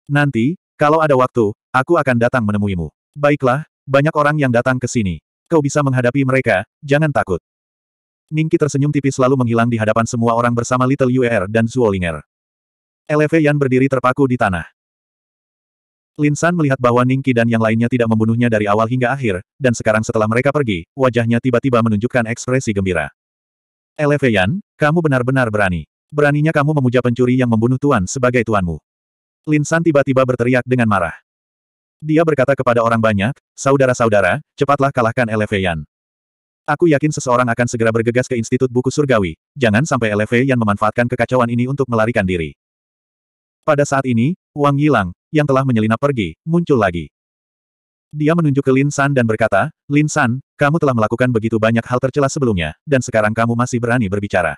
A: Nanti, kalau ada waktu, aku akan datang menemuimu. Baiklah, banyak orang yang datang ke sini. Kau bisa menghadapi mereka, jangan takut. Ningki tersenyum tipis lalu menghilang di hadapan semua orang bersama Little Yuer dan Zuolinger. Eleve Yan berdiri terpaku di tanah. Lin San melihat bahwa Ning Qi dan yang lainnya tidak membunuhnya dari awal hingga akhir, dan sekarang setelah mereka pergi, wajahnya tiba-tiba menunjukkan ekspresi gembira. Eleve Yan, kamu benar-benar berani. Beraninya kamu memuja pencuri yang membunuh Tuan sebagai tuanmu. Lin San tiba-tiba berteriak dengan marah. Dia berkata kepada orang banyak, saudara-saudara, cepatlah kalahkan Eleve Yan. Aku yakin seseorang akan segera bergegas ke Institut Buku Surgawi, jangan sampai Eleve Yan memanfaatkan kekacauan ini untuk melarikan diri. Pada saat ini, Wang Yilang, yang telah menyelinap pergi, muncul lagi. Dia menunjuk ke Lin San dan berkata, Lin San, kamu telah melakukan begitu banyak hal tercela sebelumnya, dan sekarang kamu masih berani berbicara.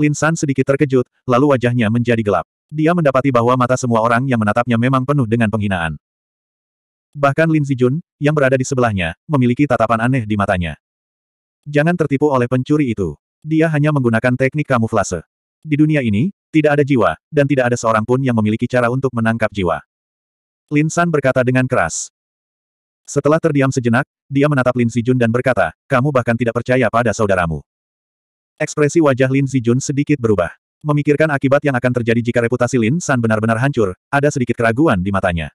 A: Lin San sedikit terkejut, lalu wajahnya menjadi gelap. Dia mendapati bahwa mata semua orang yang menatapnya memang penuh dengan penghinaan. Bahkan Lin Zijun, yang berada di sebelahnya, memiliki tatapan aneh di matanya. Jangan tertipu oleh pencuri itu. Dia hanya menggunakan teknik kamuflase. Di dunia ini, tidak ada jiwa, dan tidak ada seorang pun yang memiliki cara untuk menangkap jiwa. Lin San berkata dengan keras. Setelah terdiam sejenak, dia menatap Lin Zijun dan berkata, kamu bahkan tidak percaya pada saudaramu. Ekspresi wajah Lin Zijun sedikit berubah. Memikirkan akibat yang akan terjadi jika reputasi Lin San benar-benar hancur, ada sedikit keraguan di matanya.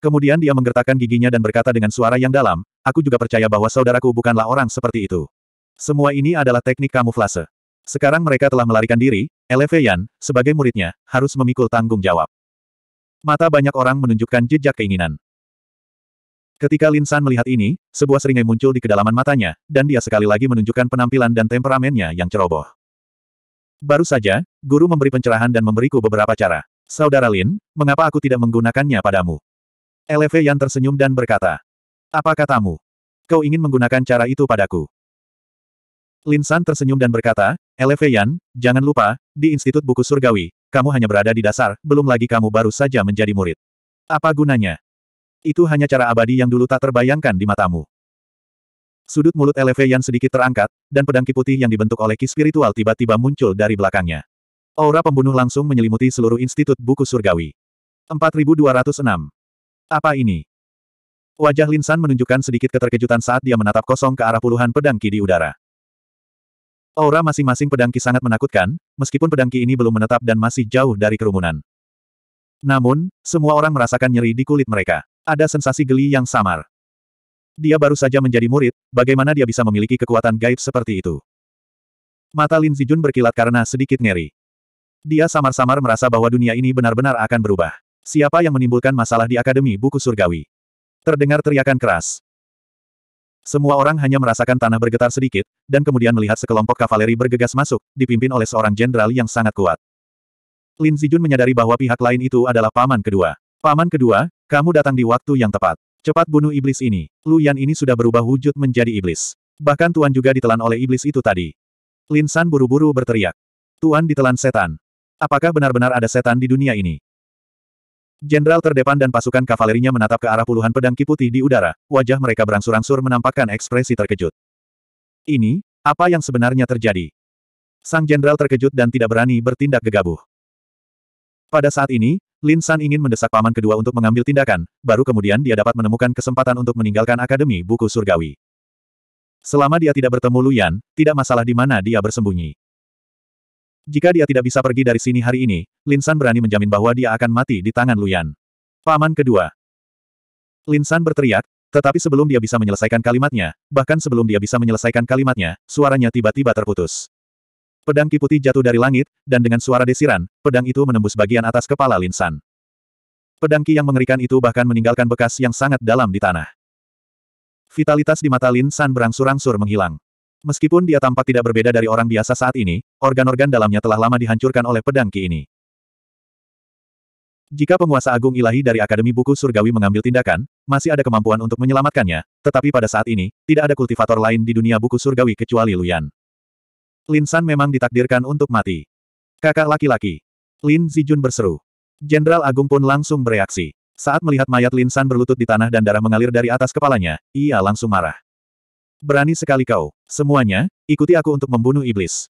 A: Kemudian dia menggertakkan giginya dan berkata dengan suara yang dalam, aku juga percaya bahwa saudaraku bukanlah orang seperti itu. Semua ini adalah teknik kamuflase. Sekarang mereka telah melarikan diri, Eleve sebagai muridnya, harus memikul tanggung jawab. Mata banyak orang menunjukkan jejak keinginan. Ketika Lin San melihat ini, sebuah seringai muncul di kedalaman matanya, dan dia sekali lagi menunjukkan penampilan dan temperamennya yang ceroboh. Baru saja, guru memberi pencerahan dan memberiku beberapa cara. Saudara Lin, mengapa aku tidak menggunakannya padamu? Eleve tersenyum dan berkata, Apa katamu? Kau ingin menggunakan cara itu padaku? Lin San tersenyum dan berkata, Eleveyan, jangan lupa, di Institut Buku Surgawi, kamu hanya berada di dasar, belum lagi kamu baru saja menjadi murid. Apa gunanya? Itu hanya cara abadi yang dulu tak terbayangkan di matamu. Sudut mulut Eleveyan sedikit terangkat, dan pedang putih yang dibentuk oleh ki spiritual tiba-tiba muncul dari belakangnya. Aura pembunuh langsung menyelimuti seluruh Institut Buku Surgawi. 4206. Apa ini? Wajah Linsan menunjukkan sedikit keterkejutan saat dia menatap kosong ke arah puluhan pedang ki di udara. Aura masing-masing pedangki sangat menakutkan, meskipun pedangki ini belum menetap dan masih jauh dari kerumunan. Namun, semua orang merasakan nyeri di kulit mereka. Ada sensasi geli yang samar. Dia baru saja menjadi murid, bagaimana dia bisa memiliki kekuatan gaib seperti itu? Mata Lin Zijun berkilat karena sedikit ngeri. Dia samar-samar merasa bahwa dunia ini benar-benar akan berubah. Siapa yang menimbulkan masalah di Akademi Buku Surgawi? Terdengar teriakan keras. Semua orang hanya merasakan tanah bergetar sedikit, dan kemudian melihat sekelompok kavaleri bergegas masuk, dipimpin oleh seorang jenderal yang sangat kuat. Lin Zijun menyadari bahwa pihak lain itu adalah paman kedua. Paman kedua, kamu datang di waktu yang tepat. Cepat bunuh iblis ini. Lu Yan ini sudah berubah wujud menjadi iblis. Bahkan Tuan juga ditelan oleh iblis itu tadi. Lin San buru-buru berteriak. Tuan ditelan setan. Apakah benar-benar ada setan di dunia ini? Jenderal terdepan dan pasukan kavalerinya menatap ke arah puluhan pedang kiputi di udara, wajah mereka berangsur-angsur menampakkan ekspresi terkejut. Ini, apa yang sebenarnya terjadi? Sang jenderal terkejut dan tidak berani bertindak gegabah. Pada saat ini, Lin San ingin mendesak paman kedua untuk mengambil tindakan, baru kemudian dia dapat menemukan kesempatan untuk meninggalkan Akademi Buku Surgawi. Selama dia tidak bertemu Luyan, tidak masalah di mana dia bersembunyi. Jika dia tidak bisa pergi dari sini hari ini, Linsan berani menjamin bahwa dia akan mati di tangan Luyan. Paman kedua. Linsan berteriak, tetapi sebelum dia bisa menyelesaikan kalimatnya, bahkan sebelum dia bisa menyelesaikan kalimatnya, suaranya tiba-tiba terputus. Pedang kiputi jatuh dari langit, dan dengan suara desiran, pedang itu menembus bagian atas kepala Linsan. Pedang Ki yang mengerikan itu bahkan meninggalkan bekas yang sangat dalam di tanah. Vitalitas di mata Linsan berangsur-angsur menghilang. Meskipun dia tampak tidak berbeda dari orang biasa saat ini, organ-organ dalamnya telah lama dihancurkan oleh pedang Ki ini. Jika penguasa agung ilahi dari Akademi Buku Surgawi mengambil tindakan, masih ada kemampuan untuk menyelamatkannya, tetapi pada saat ini, tidak ada kultivator lain di dunia buku surgawi kecuali Luyan. Lin San memang ditakdirkan untuk mati. Kakak laki-laki. Lin Zijun berseru. Jenderal Agung pun langsung bereaksi. Saat melihat mayat Lin San berlutut di tanah dan darah mengalir dari atas kepalanya, ia langsung marah. Berani sekali kau. Semuanya, ikuti aku untuk membunuh iblis.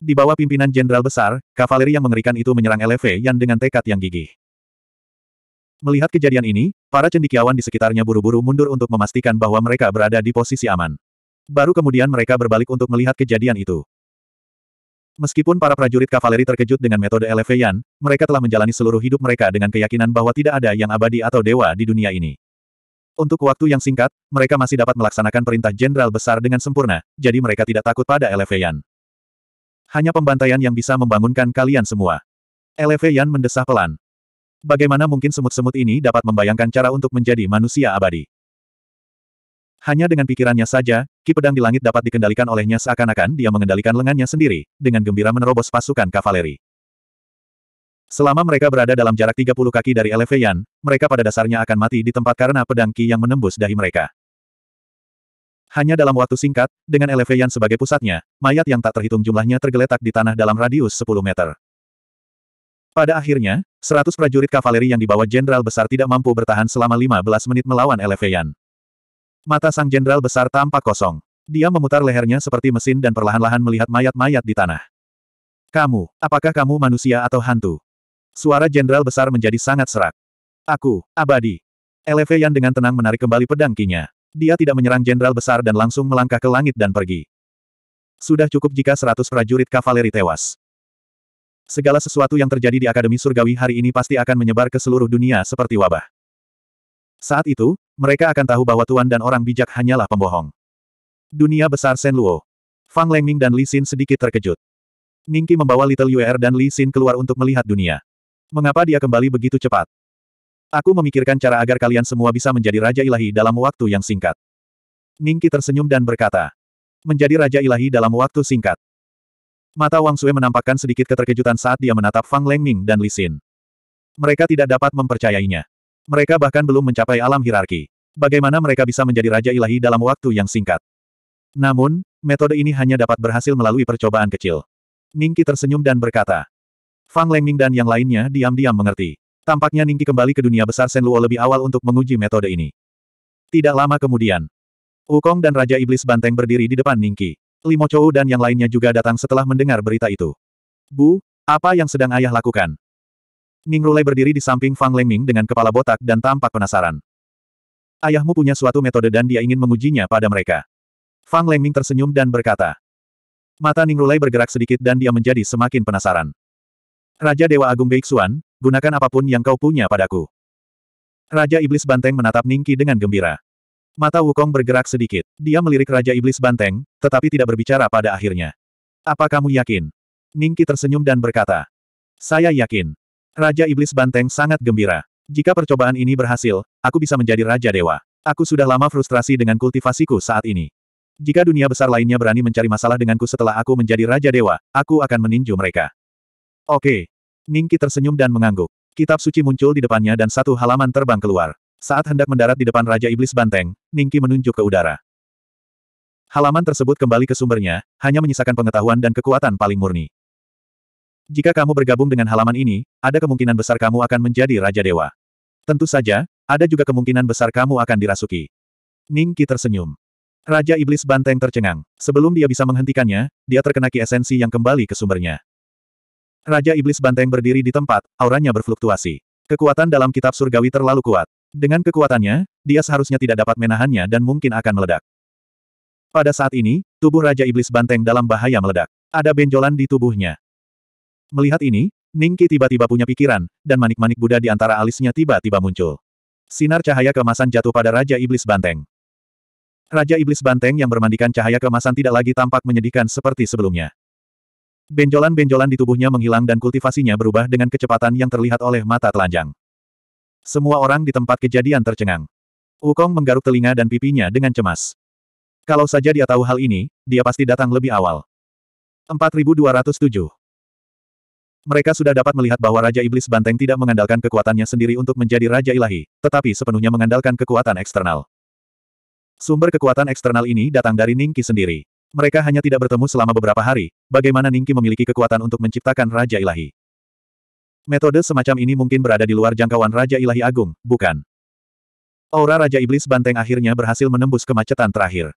A: Di bawah pimpinan jenderal besar, kavaleri yang mengerikan itu menyerang LV yang dengan tekad yang gigih. Melihat kejadian ini, para cendikiawan di sekitarnya buru-buru mundur untuk memastikan bahwa mereka berada di posisi aman. Baru kemudian mereka berbalik untuk melihat kejadian itu. Meskipun para prajurit kavaleri terkejut dengan metode Eleveyan, mereka telah menjalani seluruh hidup mereka dengan keyakinan bahwa tidak ada yang abadi atau dewa di dunia ini. Untuk waktu yang singkat, mereka masih dapat melaksanakan perintah jenderal besar dengan sempurna, jadi mereka tidak takut pada Eleveyan. Hanya pembantaian yang bisa membangunkan kalian semua. Eleveyan mendesah pelan. Bagaimana mungkin semut-semut ini dapat membayangkan cara untuk menjadi manusia abadi? Hanya dengan pikirannya saja, ki pedang di langit dapat dikendalikan olehnya seakan-akan dia mengendalikan lengannya sendiri, dengan gembira menerobos pasukan kavaleri. Selama mereka berada dalam jarak 30 kaki dari Eleveyan, mereka pada dasarnya akan mati di tempat karena pedang Ki yang menembus dahi mereka. Hanya dalam waktu singkat, dengan Eleveyan sebagai pusatnya, mayat yang tak terhitung jumlahnya tergeletak di tanah dalam radius 10 meter. Pada akhirnya, 100 prajurit kavaleri yang dibawa jenderal besar tidak mampu bertahan selama 15 menit melawan Eleveyan. Mata sang jenderal besar tampak kosong. Dia memutar lehernya seperti mesin dan perlahan-lahan melihat mayat-mayat di tanah. Kamu, apakah kamu manusia atau hantu? Suara jenderal besar menjadi sangat serak. Aku, abadi. Eleveyan dengan tenang menarik kembali pedang kinya. Dia tidak menyerang jenderal besar dan langsung melangkah ke langit dan pergi. Sudah cukup jika seratus prajurit kavaleri tewas. Segala sesuatu yang terjadi di Akademi Surgawi hari ini pasti akan menyebar ke seluruh dunia seperti wabah. Saat itu, mereka akan tahu bahwa tuan dan orang bijak hanyalah pembohong. Dunia besar Sen Luo, Fang Lengming dan Li Xin sedikit terkejut. Ningki membawa Little Yuer dan Li Xin keluar untuk melihat dunia. Mengapa dia kembali begitu cepat? Aku memikirkan cara agar kalian semua bisa menjadi Raja Ilahi dalam waktu yang singkat. Ningki tersenyum dan berkata. Menjadi Raja Ilahi dalam waktu singkat. Mata Wang Sue menampakkan sedikit keterkejutan saat dia menatap Fang Lengming dan Li Xin. Mereka tidak dapat mempercayainya. Mereka bahkan belum mencapai alam hierarki. Bagaimana mereka bisa menjadi Raja Ilahi dalam waktu yang singkat? Namun, metode ini hanya dapat berhasil melalui percobaan kecil. Ningki tersenyum dan berkata, Fang Lengming dan yang lainnya diam-diam mengerti. Tampaknya Ningki kembali ke dunia besar Luo lebih awal untuk menguji metode ini. Tidak lama kemudian, Wukong dan Raja Iblis Banteng berdiri di depan Ningki. Limo Chou dan yang lainnya juga datang setelah mendengar berita itu. Bu, apa yang sedang ayah lakukan? Ning Rulai berdiri di samping Fang Lengming dengan kepala botak dan tampak penasaran. Ayahmu punya suatu metode dan dia ingin mengujinya pada mereka. Fang Lengming tersenyum dan berkata. Mata Ning Rulai bergerak sedikit dan dia menjadi semakin penasaran. Raja Dewa Agung Beixuan, gunakan apapun yang kau punya padaku. Raja Iblis Banteng menatap Ningki dengan gembira. Mata Wukong bergerak sedikit. Dia melirik Raja Iblis Banteng, tetapi tidak berbicara pada akhirnya. Apa kamu yakin? Ningki tersenyum dan berkata. Saya yakin. Raja Iblis Banteng sangat gembira. Jika percobaan ini berhasil, aku bisa menjadi Raja Dewa. Aku sudah lama frustrasi dengan kultivasiku saat ini. Jika dunia besar lainnya berani mencari masalah denganku setelah aku menjadi Raja Dewa, aku akan meninju mereka. Oke. Ningki tersenyum dan mengangguk. Kitab suci muncul di depannya dan satu halaman terbang keluar. Saat hendak mendarat di depan Raja Iblis Banteng, Ningki menunjuk ke udara. Halaman tersebut kembali ke sumbernya, hanya menyisakan pengetahuan dan kekuatan paling murni. Jika kamu bergabung dengan halaman ini, ada kemungkinan besar kamu akan menjadi Raja Dewa. Tentu saja, ada juga kemungkinan besar kamu akan dirasuki. Ningki tersenyum. Raja Iblis Banteng tercengang. Sebelum dia bisa menghentikannya, dia terkena ki esensi yang kembali ke sumbernya. Raja Iblis Banteng berdiri di tempat, auranya berfluktuasi. Kekuatan dalam kitab surgawi terlalu kuat. Dengan kekuatannya, dia seharusnya tidak dapat menahannya dan mungkin akan meledak. Pada saat ini, tubuh Raja Iblis Banteng dalam bahaya meledak. Ada benjolan di tubuhnya. Melihat ini, Ningki tiba-tiba punya pikiran, dan manik-manik Buddha di antara alisnya tiba-tiba muncul. Sinar cahaya kemasan jatuh pada Raja Iblis Banteng. Raja Iblis Banteng yang bermandikan cahaya kemasan tidak lagi tampak menyedihkan seperti sebelumnya. Benjolan-benjolan di tubuhnya menghilang dan kultivasinya berubah dengan kecepatan yang terlihat oleh mata telanjang. Semua orang di tempat kejadian tercengang. Wukong menggaruk telinga dan pipinya dengan cemas. Kalau saja dia tahu hal ini, dia pasti datang lebih awal. 4207 Mereka sudah dapat melihat bahwa Raja Iblis Banteng tidak mengandalkan kekuatannya sendiri untuk menjadi Raja Ilahi, tetapi sepenuhnya mengandalkan kekuatan eksternal. Sumber kekuatan eksternal ini datang dari Ningki sendiri. Mereka hanya tidak bertemu selama beberapa hari, bagaimana Ningki memiliki kekuatan untuk menciptakan Raja Ilahi. Metode semacam ini mungkin berada di luar jangkauan Raja Ilahi Agung, bukan? Aura Raja Iblis Banteng akhirnya berhasil menembus kemacetan terakhir.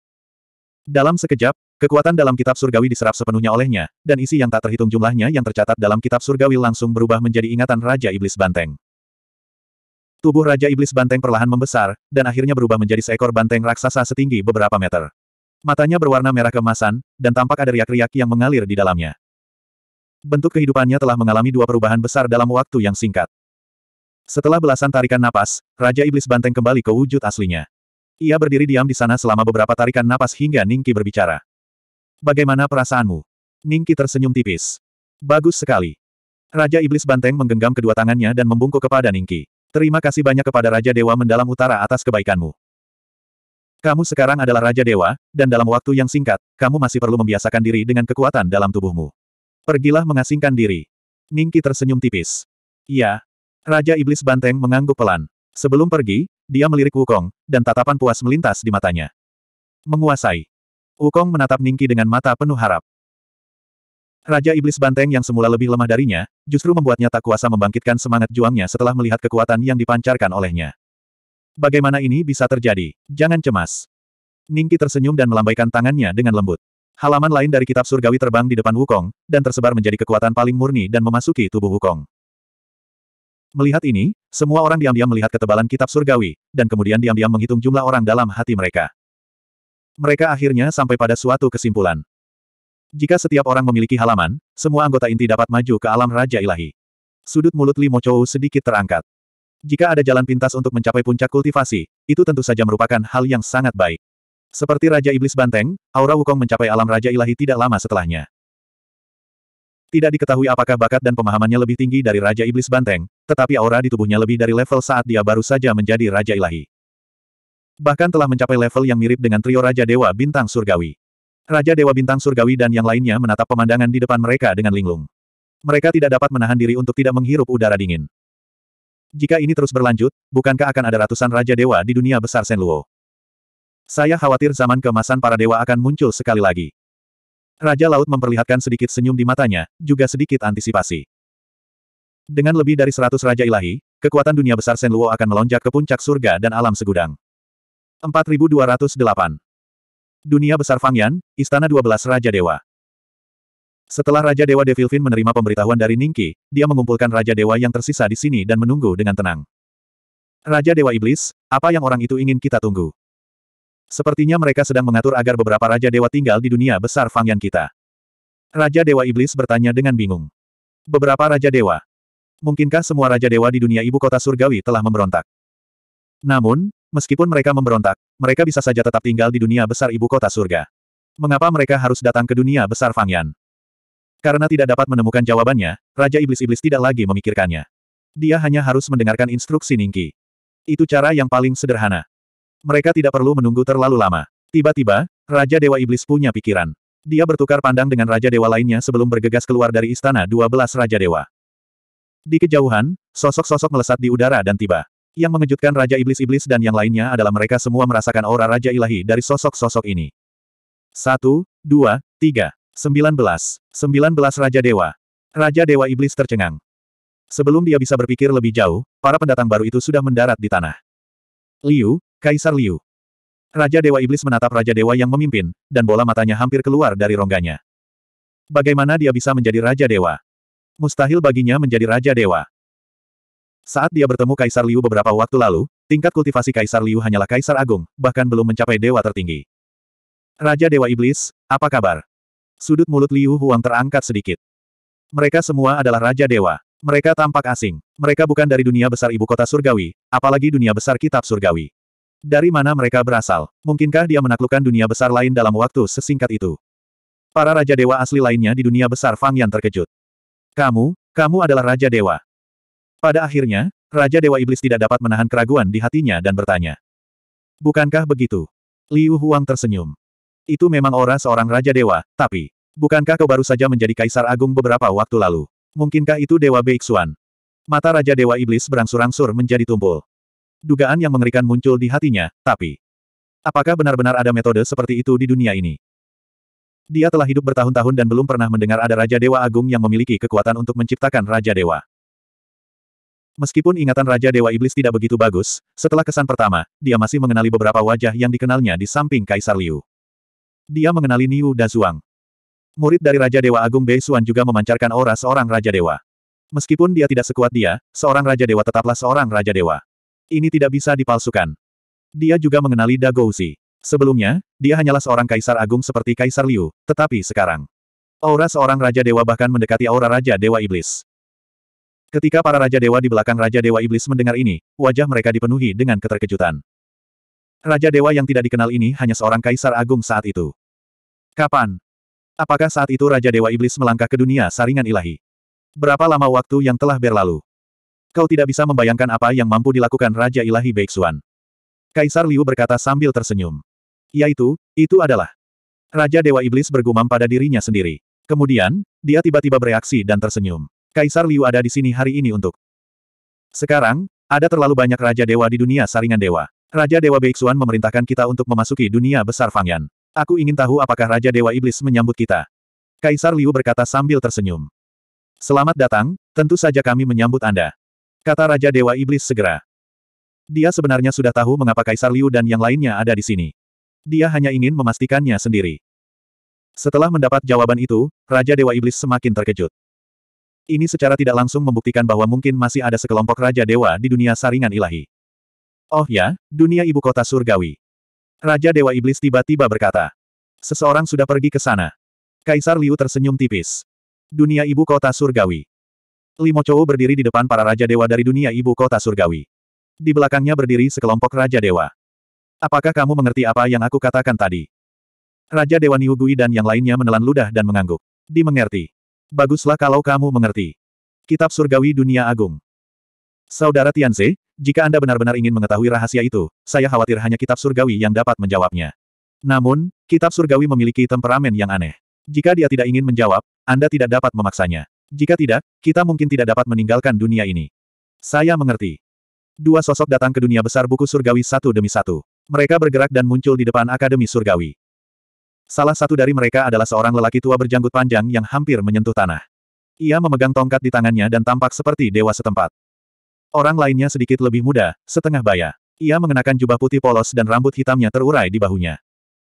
A: Dalam sekejap, kekuatan dalam kitab surgawi diserap sepenuhnya olehnya, dan isi yang tak terhitung jumlahnya yang tercatat dalam kitab surgawi langsung berubah menjadi ingatan Raja Iblis Banteng. Tubuh Raja Iblis Banteng perlahan membesar, dan akhirnya berubah menjadi seekor banteng raksasa setinggi beberapa meter. Matanya berwarna merah kemasan, dan tampak ada riak-riak yang mengalir di dalamnya. Bentuk kehidupannya telah mengalami dua perubahan besar dalam waktu yang singkat. Setelah belasan tarikan napas, Raja Iblis Banteng kembali ke wujud aslinya. Ia berdiri diam di sana selama beberapa tarikan napas hingga Ningki berbicara. Bagaimana perasaanmu? Ningki tersenyum tipis. Bagus sekali. Raja Iblis Banteng menggenggam kedua tangannya dan membungkuk kepada Ningki. Terima kasih banyak kepada Raja Dewa Mendalam Utara atas kebaikanmu. Kamu sekarang adalah Raja Dewa, dan dalam waktu yang singkat, kamu masih perlu membiasakan diri dengan kekuatan dalam tubuhmu. Pergilah mengasingkan diri. Ningki tersenyum tipis. Ya. Raja Iblis Banteng mengangguk pelan. Sebelum pergi, dia melirik Wukong, dan tatapan puas melintas di matanya. Menguasai. Wukong menatap Ningki dengan mata penuh harap. Raja Iblis Banteng yang semula lebih lemah darinya, justru membuatnya tak kuasa membangkitkan semangat juangnya setelah melihat kekuatan yang dipancarkan olehnya. Bagaimana ini bisa terjadi? Jangan cemas. Ningki tersenyum dan melambaikan tangannya dengan lembut. Halaman lain dari kitab surgawi terbang di depan Wukong, dan tersebar menjadi kekuatan paling murni dan memasuki tubuh Wukong. Melihat ini, semua orang diam-diam melihat ketebalan kitab surgawi, dan kemudian diam-diam menghitung jumlah orang dalam hati mereka. Mereka akhirnya sampai pada suatu kesimpulan. Jika setiap orang memiliki halaman, semua anggota inti dapat maju ke alam Raja Ilahi. Sudut mulut Limo Chou sedikit terangkat. Jika ada jalan pintas untuk mencapai puncak kultivasi, itu tentu saja merupakan hal yang sangat baik. Seperti Raja Iblis Banteng, aura Wukong mencapai alam Raja Ilahi tidak lama setelahnya. Tidak diketahui apakah bakat dan pemahamannya lebih tinggi dari Raja Iblis Banteng, tetapi aura di tubuhnya lebih dari level saat dia baru saja menjadi Raja Ilahi. Bahkan telah mencapai level yang mirip dengan trio Raja Dewa Bintang Surgawi. Raja Dewa Bintang Surgawi dan yang lainnya menatap pemandangan di depan mereka dengan linglung. Mereka tidak dapat menahan diri untuk tidak menghirup udara dingin. Jika ini terus berlanjut, bukankah akan ada ratusan raja dewa di dunia besar Senluo? Saya khawatir zaman kemasan para dewa akan muncul sekali lagi. Raja Laut memperlihatkan sedikit senyum di matanya, juga sedikit antisipasi. Dengan lebih dari seratus Raja Ilahi, kekuatan dunia besar Senluo akan melonjak ke puncak surga dan alam segudang. 4208 Dunia Besar Fangyan, Istana 12 Raja Dewa setelah Raja Dewa Devilfin menerima pemberitahuan dari Ningki, dia mengumpulkan Raja Dewa yang tersisa di sini dan menunggu dengan tenang. Raja Dewa Iblis, apa yang orang itu ingin kita tunggu? Sepertinya mereka sedang mengatur agar beberapa Raja Dewa tinggal di dunia besar Fangyan kita. Raja Dewa Iblis bertanya dengan bingung. Beberapa Raja Dewa. Mungkinkah semua Raja Dewa di dunia Ibu Kota Surgawi telah memberontak? Namun, meskipun mereka memberontak, mereka bisa saja tetap tinggal di dunia besar Ibu Kota Surga. Mengapa mereka harus datang ke dunia besar Fangyan? Karena tidak dapat menemukan jawabannya, Raja Iblis-Iblis tidak lagi memikirkannya. Dia hanya harus mendengarkan instruksi Ningki. Itu cara yang paling sederhana. Mereka tidak perlu menunggu terlalu lama. Tiba-tiba, Raja Dewa Iblis punya pikiran. Dia bertukar pandang dengan Raja Dewa lainnya sebelum bergegas keluar dari istana 12 Raja Dewa. Di kejauhan, sosok-sosok melesat di udara dan tiba. Yang mengejutkan Raja Iblis-Iblis dan yang lainnya adalah mereka semua merasakan aura Raja Ilahi dari sosok-sosok ini. Satu, dua, tiga. 19. 19 Raja Dewa. Raja Dewa Iblis tercengang. Sebelum dia bisa berpikir lebih jauh, para pendatang baru itu sudah mendarat di tanah. Liu, Kaisar Liu. Raja Dewa Iblis menatap Raja Dewa yang memimpin, dan bola matanya hampir keluar dari rongganya. Bagaimana dia bisa menjadi Raja Dewa? Mustahil baginya menjadi Raja Dewa. Saat dia bertemu Kaisar Liu beberapa waktu lalu, tingkat kultivasi Kaisar Liu hanyalah Kaisar Agung, bahkan belum mencapai Dewa tertinggi. Raja Dewa Iblis, apa kabar? Sudut mulut Liu Huang terangkat sedikit. Mereka semua adalah Raja Dewa. Mereka tampak asing. Mereka bukan dari dunia besar ibu kota surgawi, apalagi dunia besar kitab surgawi. Dari mana mereka berasal? Mungkinkah dia menaklukkan dunia besar lain dalam waktu sesingkat itu? Para Raja Dewa asli lainnya di dunia besar Fang Yan terkejut. Kamu, kamu adalah Raja Dewa. Pada akhirnya, Raja Dewa Iblis tidak dapat menahan keraguan di hatinya dan bertanya. Bukankah begitu? Liu Huang tersenyum. Itu memang orang seorang Raja Dewa, tapi... Bukankah kau baru saja menjadi Kaisar Agung beberapa waktu lalu? Mungkinkah itu Dewa Beiksuan? Mata Raja Dewa Iblis berangsur-angsur menjadi tumpul. Dugaan yang mengerikan muncul di hatinya, tapi... Apakah benar-benar ada metode seperti itu di dunia ini? Dia telah hidup bertahun-tahun dan belum pernah mendengar ada Raja Dewa Agung yang memiliki kekuatan untuk menciptakan Raja Dewa. Meskipun ingatan Raja Dewa Iblis tidak begitu bagus, setelah kesan pertama, dia masih mengenali beberapa wajah yang dikenalnya di samping Kaisar Liu. Dia mengenali Niu Dazuang. Murid dari Raja Dewa Agung Bei Xuan juga memancarkan aura seorang Raja Dewa. Meskipun dia tidak sekuat dia, seorang Raja Dewa tetaplah seorang Raja Dewa. Ini tidak bisa dipalsukan. Dia juga mengenali Dagouzi. Sebelumnya, dia hanyalah seorang kaisar agung seperti Kaisar Liu, tetapi sekarang. Aura seorang Raja Dewa bahkan mendekati aura Raja Dewa Iblis. Ketika para Raja Dewa di belakang Raja Dewa Iblis mendengar ini, wajah mereka dipenuhi dengan keterkejutan. Raja Dewa yang tidak dikenal ini hanya seorang kaisar agung saat itu. Kapan? Apakah saat itu Raja Dewa Iblis melangkah ke dunia saringan ilahi? Berapa lama waktu yang telah berlalu? Kau tidak bisa membayangkan apa yang mampu dilakukan Raja Ilahi Beixuan. Kaisar Liu berkata sambil tersenyum. Yaitu, itu adalah. Raja Dewa Iblis bergumam pada dirinya sendiri. Kemudian, dia tiba-tiba bereaksi dan tersenyum. Kaisar Liu ada di sini hari ini untuk. Sekarang, ada terlalu banyak Raja Dewa di dunia saringan Dewa. Raja Dewa Beixuan memerintahkan kita untuk memasuki dunia besar Fangyan. Aku ingin tahu apakah Raja Dewa Iblis menyambut kita. Kaisar Liu berkata sambil tersenyum. Selamat datang, tentu saja kami menyambut Anda. Kata Raja Dewa Iblis segera. Dia sebenarnya sudah tahu mengapa Kaisar Liu dan yang lainnya ada di sini. Dia hanya ingin memastikannya sendiri. Setelah mendapat jawaban itu, Raja Dewa Iblis semakin terkejut. Ini secara tidak langsung membuktikan bahwa mungkin masih ada sekelompok Raja Dewa di dunia saringan ilahi. Oh ya, dunia ibu kota surgawi. Raja Dewa Iblis tiba-tiba berkata. Seseorang sudah pergi ke sana. Kaisar Liu tersenyum tipis. Dunia Ibu Kota Surgawi. Limo Chou berdiri di depan para Raja Dewa dari dunia Ibu Kota Surgawi. Di belakangnya berdiri sekelompok Raja Dewa. Apakah kamu mengerti apa yang aku katakan tadi? Raja Dewa Niugui dan yang lainnya menelan ludah dan mengangguk. Dimengerti. Baguslah kalau kamu mengerti. Kitab Surgawi Dunia Agung. Saudara Tianze, jika Anda benar-benar ingin mengetahui rahasia itu, saya khawatir hanya kitab surgawi yang dapat menjawabnya. Namun, kitab surgawi memiliki temperamen yang aneh. Jika dia tidak ingin menjawab, Anda tidak dapat memaksanya. Jika tidak, kita mungkin tidak dapat meninggalkan dunia ini. Saya mengerti. Dua sosok datang ke dunia besar buku surgawi satu demi satu. Mereka bergerak dan muncul di depan Akademi Surgawi. Salah satu dari mereka adalah seorang lelaki tua berjanggut panjang yang hampir menyentuh tanah. Ia memegang tongkat di tangannya dan tampak seperti dewa setempat. Orang lainnya sedikit lebih muda, setengah baya. Ia mengenakan jubah putih polos dan rambut hitamnya terurai di bahunya.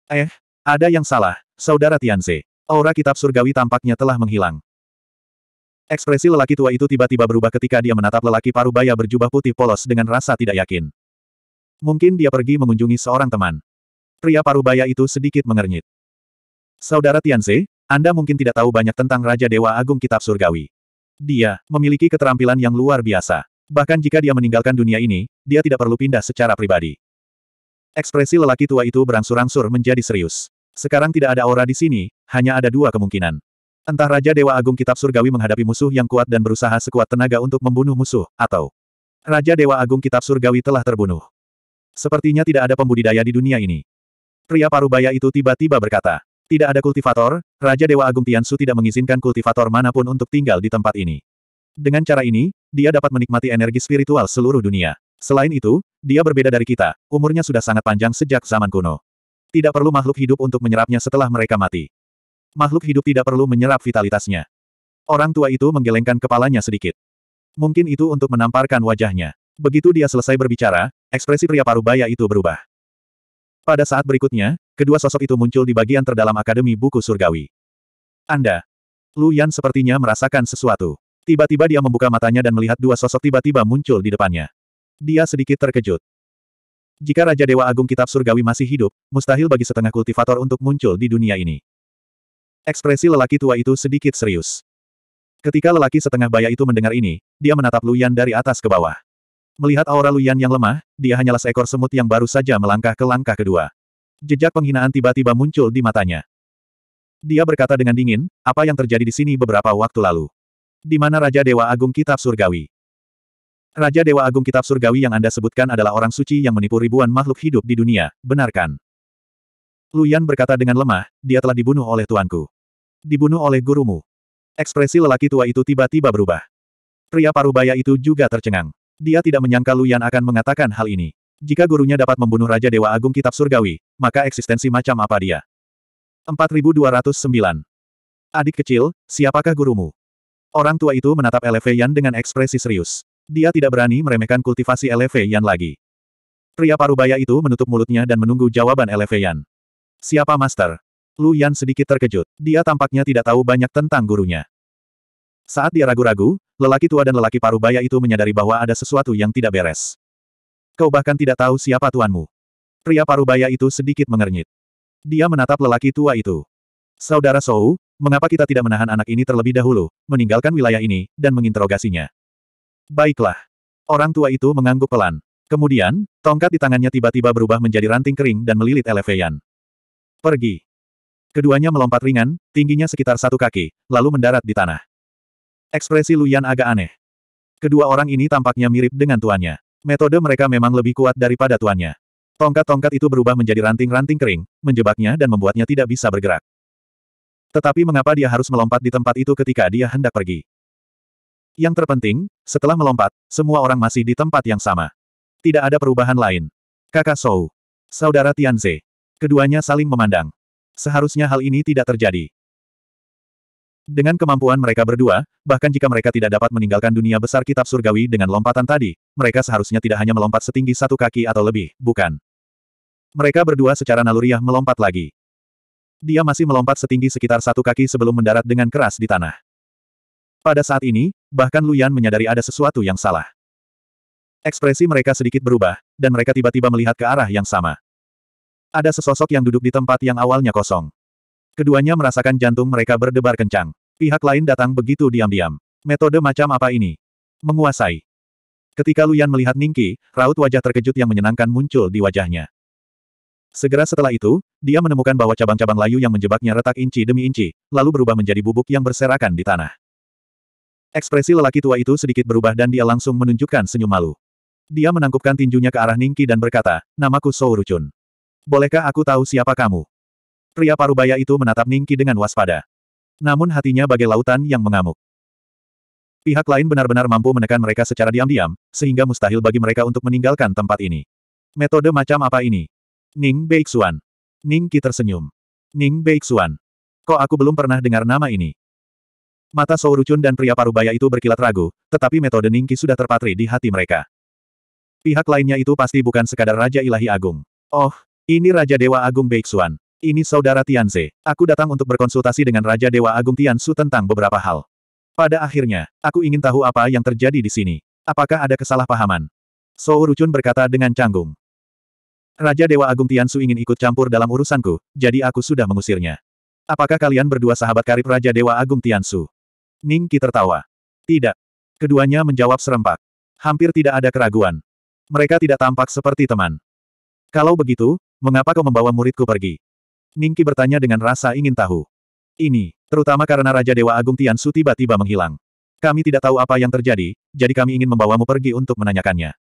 A: Eh, ada yang salah, Saudara Tianze. Aura kitab surgawi tampaknya telah menghilang. Ekspresi lelaki tua itu tiba-tiba berubah ketika dia menatap lelaki paruh baya berjubah putih polos dengan rasa tidak yakin. Mungkin dia pergi mengunjungi seorang teman. Pria paruh baya itu sedikit mengernyit. Saudara Tianze, Anda mungkin tidak tahu banyak tentang Raja Dewa Agung Kitab Surgawi. Dia memiliki keterampilan yang luar biasa. Bahkan jika dia meninggalkan dunia ini, dia tidak perlu pindah secara pribadi. Ekspresi lelaki tua itu berangsur-angsur menjadi serius. Sekarang tidak ada aura di sini, hanya ada dua kemungkinan. Entah Raja Dewa Agung Kitab Surgawi menghadapi musuh yang kuat dan berusaha sekuat tenaga untuk membunuh musuh, atau Raja Dewa Agung Kitab Surgawi telah terbunuh. Sepertinya tidak ada pembudidaya di dunia ini. Pria parubaya itu tiba-tiba berkata, tidak ada kultivator, Raja Dewa Agung Tiansu tidak mengizinkan kultivator manapun untuk tinggal di tempat ini. Dengan cara ini, dia dapat menikmati energi spiritual seluruh dunia. Selain itu, dia berbeda dari kita, umurnya sudah sangat panjang sejak zaman kuno. Tidak perlu makhluk hidup untuk menyerapnya setelah mereka mati. Makhluk hidup tidak perlu menyerap vitalitasnya. Orang tua itu menggelengkan kepalanya sedikit. Mungkin itu untuk menamparkan wajahnya. Begitu dia selesai berbicara, ekspresi pria parubaya itu berubah. Pada saat berikutnya, kedua sosok itu muncul di bagian terdalam Akademi Buku Surgawi. Anda. Lu Yan sepertinya merasakan sesuatu. Tiba-tiba dia membuka matanya dan melihat dua sosok tiba-tiba muncul di depannya. Dia sedikit terkejut. Jika Raja Dewa Agung Kitab Surgawi masih hidup, mustahil bagi setengah kultivator untuk muncul di dunia ini. Ekspresi lelaki tua itu sedikit serius. Ketika lelaki setengah baya itu mendengar ini, dia menatap Luyan dari atas ke bawah. Melihat aura Luyan yang lemah, dia hanyalah seekor semut yang baru saja melangkah ke langkah kedua. Jejak penghinaan tiba-tiba muncul di matanya. Dia berkata dengan dingin, apa yang terjadi di sini beberapa waktu lalu. Di mana Raja Dewa Agung Kitab Surgawi? Raja Dewa Agung Kitab Surgawi yang Anda sebutkan adalah orang suci yang menipu ribuan makhluk hidup di dunia, benarkan? Luyan berkata dengan lemah, dia telah dibunuh oleh tuanku. Dibunuh oleh gurumu. Ekspresi lelaki tua itu tiba-tiba berubah. Pria parubaya itu juga tercengang. Dia tidak menyangka Luyan akan mengatakan hal ini. Jika gurunya dapat membunuh Raja Dewa Agung Kitab Surgawi, maka eksistensi macam apa dia? 4209. Adik kecil, siapakah gurumu? Orang tua itu menatap Eleve Yan dengan ekspresi serius. Dia tidak berani meremehkan kultivasi Eleve Yan lagi. Pria parubaya itu menutup mulutnya dan menunggu jawaban Eleve Yan. Siapa Master? Lu Yan sedikit terkejut. Dia tampaknya tidak tahu banyak tentang gurunya. Saat dia ragu-ragu, lelaki tua dan lelaki parubaya itu menyadari bahwa ada sesuatu yang tidak beres. Kau bahkan tidak tahu siapa tuanmu. Pria parubaya itu sedikit mengernyit. Dia menatap lelaki tua itu. Saudara Sou, mengapa kita tidak menahan anak ini terlebih dahulu, meninggalkan wilayah ini, dan menginterogasinya? Baiklah. Orang tua itu mengangguk pelan. Kemudian, tongkat di tangannya tiba-tiba berubah menjadi ranting kering dan melilit Elefeyan. Pergi. Keduanya melompat ringan, tingginya sekitar satu kaki, lalu mendarat di tanah. Ekspresi Luyan agak aneh. Kedua orang ini tampaknya mirip dengan tuannya. Metode mereka memang lebih kuat daripada tuannya. Tongkat-tongkat itu berubah menjadi ranting-ranting kering, menjebaknya dan membuatnya tidak bisa bergerak. Tetapi mengapa dia harus melompat di tempat itu ketika dia hendak pergi? Yang terpenting, setelah melompat, semua orang masih di tempat yang sama. Tidak ada perubahan lain. Kakak Sou. Saudara Tianze. Keduanya saling memandang. Seharusnya hal ini tidak terjadi. Dengan kemampuan mereka berdua, bahkan jika mereka tidak dapat meninggalkan dunia besar kitab surgawi dengan lompatan tadi, mereka seharusnya tidak hanya melompat setinggi satu kaki atau lebih, bukan. Mereka berdua secara naluriah melompat lagi. Dia masih melompat setinggi sekitar satu kaki sebelum mendarat dengan keras di tanah. Pada saat ini, bahkan Luyan menyadari ada sesuatu yang salah. Ekspresi mereka sedikit berubah, dan mereka tiba-tiba melihat ke arah yang sama. Ada sesosok yang duduk di tempat yang awalnya kosong. Keduanya merasakan jantung mereka berdebar kencang. Pihak lain datang begitu diam-diam. Metode macam apa ini? Menguasai. Ketika Luyan melihat Ningki, raut wajah terkejut yang menyenangkan muncul di wajahnya. Segera setelah itu, dia menemukan bahwa cabang-cabang layu yang menjebaknya retak inci demi inci, lalu berubah menjadi bubuk yang berserakan di tanah. Ekspresi lelaki tua itu sedikit berubah dan dia langsung menunjukkan senyum malu. Dia menangkupkan tinjunya ke arah Ningki dan berkata, namaku Sourucun. Bolehkah aku tahu siapa kamu? Pria parubaya itu menatap Ningki dengan waspada. Namun hatinya bagai lautan yang mengamuk. Pihak lain benar-benar mampu menekan mereka secara diam-diam, sehingga mustahil bagi mereka untuk meninggalkan tempat ini. Metode macam apa ini? Ning Beixuan. Ning Qi tersenyum. Ning Beixuan. Kok aku belum pernah dengar nama ini? Mata Sourucun dan pria parubaya itu berkilat ragu, tetapi metode Ning Qi sudah terpatri di hati mereka. Pihak lainnya itu pasti bukan sekadar Raja Ilahi Agung. Oh, ini Raja Dewa Agung Beixuan. Ini saudara Tianze. Aku datang untuk berkonsultasi dengan Raja Dewa Agung Tianzu tentang beberapa hal. Pada akhirnya, aku ingin tahu apa yang terjadi di sini. Apakah ada kesalahpahaman? Sourucun Rucun berkata dengan canggung. Raja Dewa Agung Tiansu ingin ikut campur dalam urusanku, jadi aku sudah mengusirnya. Apakah kalian berdua sahabat karib Raja Dewa Agung Tiansu? Ning Qi tertawa. Tidak. Keduanya menjawab serempak. Hampir tidak ada keraguan. Mereka tidak tampak seperti teman. Kalau begitu, mengapa kau membawa muridku pergi? Ning Qi bertanya dengan rasa ingin tahu. Ini, terutama karena Raja Dewa Agung Tiansu tiba-tiba menghilang. Kami tidak tahu apa yang terjadi, jadi kami ingin membawamu pergi untuk menanyakannya.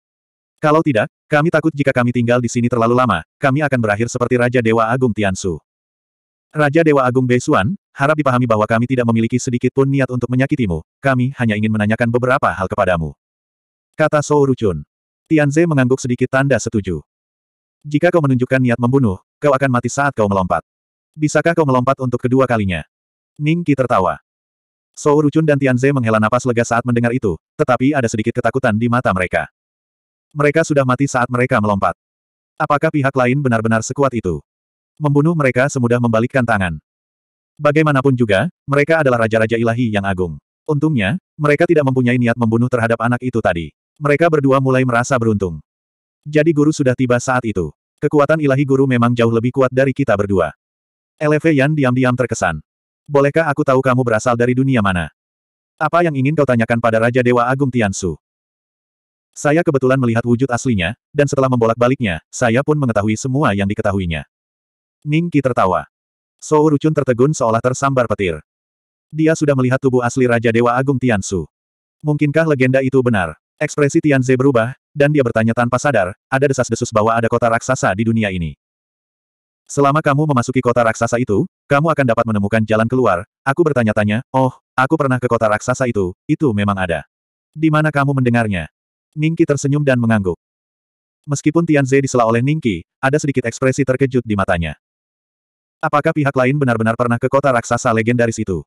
A: Kalau tidak, kami takut jika kami tinggal di sini terlalu lama, kami akan berakhir seperti Raja Dewa Agung Tiansu. Raja Dewa Agung Beisuan, harap dipahami bahwa kami tidak memiliki sedikit pun niat untuk menyakitimu, kami hanya ingin menanyakan beberapa hal kepadamu. Kata Sou Rucun. Tianze mengangguk sedikit tanda setuju. Jika kau menunjukkan niat membunuh, kau akan mati saat kau melompat. Bisakah kau melompat untuk kedua kalinya? Ning Qi tertawa. Sou Rucun dan Tianze menghela napas lega saat mendengar itu, tetapi ada sedikit ketakutan di mata mereka. Mereka sudah mati saat mereka melompat. Apakah pihak lain benar-benar sekuat itu? Membunuh mereka semudah membalikkan tangan. Bagaimanapun juga, mereka adalah raja-raja ilahi yang agung. Untungnya, mereka tidak mempunyai niat membunuh terhadap anak itu tadi. Mereka berdua mulai merasa beruntung. Jadi guru sudah tiba saat itu. Kekuatan ilahi guru memang jauh lebih kuat dari kita berdua. Eleve Yan diam-diam terkesan. Bolehkah aku tahu kamu berasal dari dunia mana? Apa yang ingin kau tanyakan pada Raja Dewa Agung Tiansu? Saya kebetulan melihat wujud aslinya, dan setelah membolak-baliknya, saya pun mengetahui semua yang diketahuinya. Ning Qi tertawa. Shou Rucun tertegun seolah tersambar petir. Dia sudah melihat tubuh asli Raja Dewa Agung Tiansu. Mungkinkah legenda itu benar? Ekspresi Tianze berubah, dan dia bertanya tanpa sadar, ada desas-desus bahwa ada kota raksasa di dunia ini. Selama kamu memasuki kota raksasa itu, kamu akan dapat menemukan jalan keluar. Aku bertanya-tanya, oh, aku pernah ke kota raksasa itu, itu memang ada. Di mana kamu mendengarnya? Ningki tersenyum dan mengangguk. Meskipun Tianze disela oleh Ningki, ada sedikit ekspresi terkejut di matanya. Apakah pihak lain benar-benar pernah ke kota raksasa legendaris itu?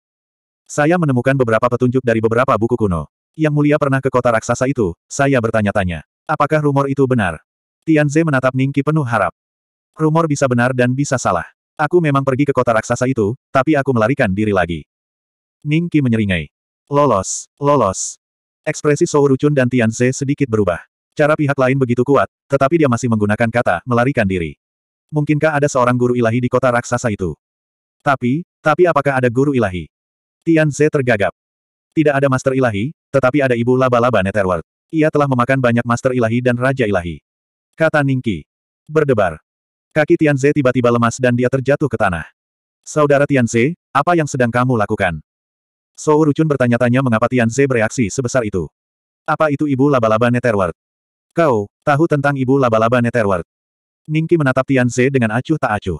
A: Saya menemukan beberapa petunjuk dari beberapa buku kuno. Yang mulia pernah ke kota raksasa itu, saya bertanya-tanya. Apakah rumor itu benar? Tianze menatap Ningki penuh harap. Rumor bisa benar dan bisa salah. Aku memang pergi ke kota raksasa itu, tapi aku melarikan diri lagi. Ningki menyeringai. Lolos, lolos. Ekspresi Sou Rucun dan Tian Ze sedikit berubah. Cara pihak lain begitu kuat, tetapi dia masih menggunakan kata melarikan diri. Mungkinkah ada seorang guru ilahi di kota raksasa itu? Tapi, tapi apakah ada guru ilahi? Tian Ze tergagap. Tidak ada master ilahi, tetapi ada ibu laba-laba Netherworld. Ia telah memakan banyak master ilahi dan raja ilahi. Kata Ningki. Berdebar. Kaki Tian Ze tiba-tiba lemas dan dia terjatuh ke tanah. Saudara Tian Ze, apa yang sedang kamu lakukan? Sou Rucun bertanya-tanya mengapa Tian Ze bereaksi sebesar itu. Apa itu ibu laba-laba Netherward? Kau, tahu tentang ibu laba-laba Netherward? Ningki menatap Tian Ze dengan acuh tak acuh.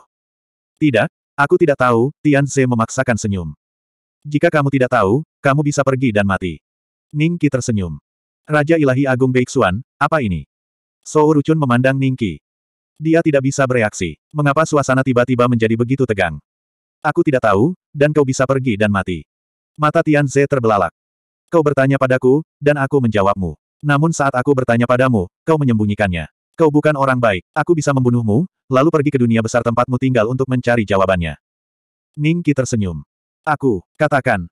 A: Tidak, aku tidak tahu, Tian Ze memaksakan senyum. Jika kamu tidak tahu, kamu bisa pergi dan mati. Ningki tersenyum. Raja Ilahi Agung Beiksuan, apa ini? Sou Rucun memandang Ningki. Dia tidak bisa bereaksi. Mengapa suasana tiba-tiba menjadi begitu tegang? Aku tidak tahu, dan kau bisa pergi dan mati. Mata Tian Ze terbelalak. Kau bertanya padaku, dan aku menjawabmu. Namun saat aku bertanya padamu, kau menyembunyikannya. Kau bukan orang baik, aku bisa membunuhmu, lalu pergi ke dunia besar tempatmu tinggal untuk mencari jawabannya. Ning Qi tersenyum. Aku, katakan.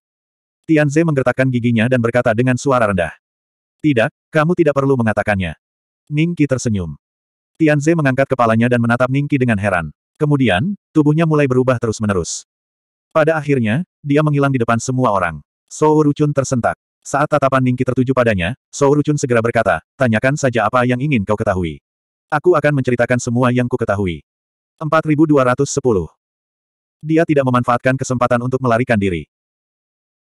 A: Tian Ze menggertakkan giginya dan berkata dengan suara rendah. Tidak, kamu tidak perlu mengatakannya. Ning Qi tersenyum. Tian Ze mengangkat kepalanya dan menatap Ning Qi dengan heran. Kemudian, tubuhnya mulai berubah terus-menerus. Pada akhirnya, dia menghilang di depan semua orang. So Rucun tersentak. Saat tatapan Ningki tertuju padanya, So Rucun segera berkata, tanyakan saja apa yang ingin kau ketahui. Aku akan menceritakan semua yang ku ketahui. 4210. Dia tidak memanfaatkan kesempatan untuk melarikan diri.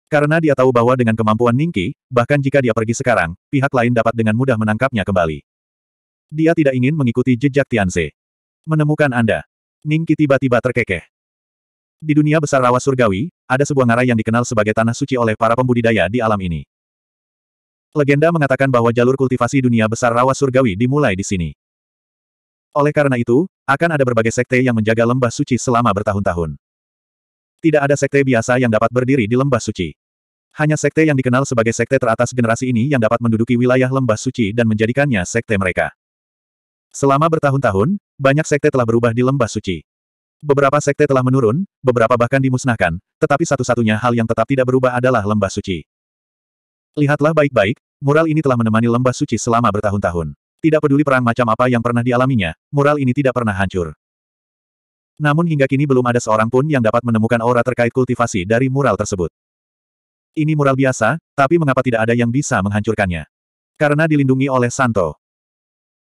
A: Karena dia tahu bahwa dengan kemampuan Ningki, bahkan jika dia pergi sekarang, pihak lain dapat dengan mudah menangkapnya kembali. Dia tidak ingin mengikuti jejak Tianze. Menemukan Anda. Ningki tiba-tiba terkekeh. Di dunia besar rawa surgawi, ada sebuah ngarai yang dikenal sebagai tanah suci oleh para pembudidaya di alam ini. Legenda mengatakan bahwa jalur kultivasi dunia besar rawa surgawi dimulai di sini. Oleh karena itu, akan ada berbagai sekte yang menjaga lembah suci selama bertahun-tahun. Tidak ada sekte biasa yang dapat berdiri di lembah suci. Hanya sekte yang dikenal sebagai sekte teratas generasi ini yang dapat menduduki wilayah lembah suci dan menjadikannya sekte mereka. Selama bertahun-tahun, banyak sekte telah berubah di lembah suci. Beberapa sekte telah menurun, beberapa bahkan dimusnahkan, tetapi satu-satunya hal yang tetap tidak berubah adalah lembah suci. Lihatlah baik-baik, mural ini telah menemani lembah suci selama bertahun-tahun. Tidak peduli perang macam apa yang pernah dialaminya, mural ini tidak pernah hancur. Namun hingga kini belum ada seorang pun yang dapat menemukan aura terkait kultivasi dari mural tersebut. Ini mural biasa, tapi mengapa tidak ada yang bisa menghancurkannya? Karena dilindungi oleh Santo.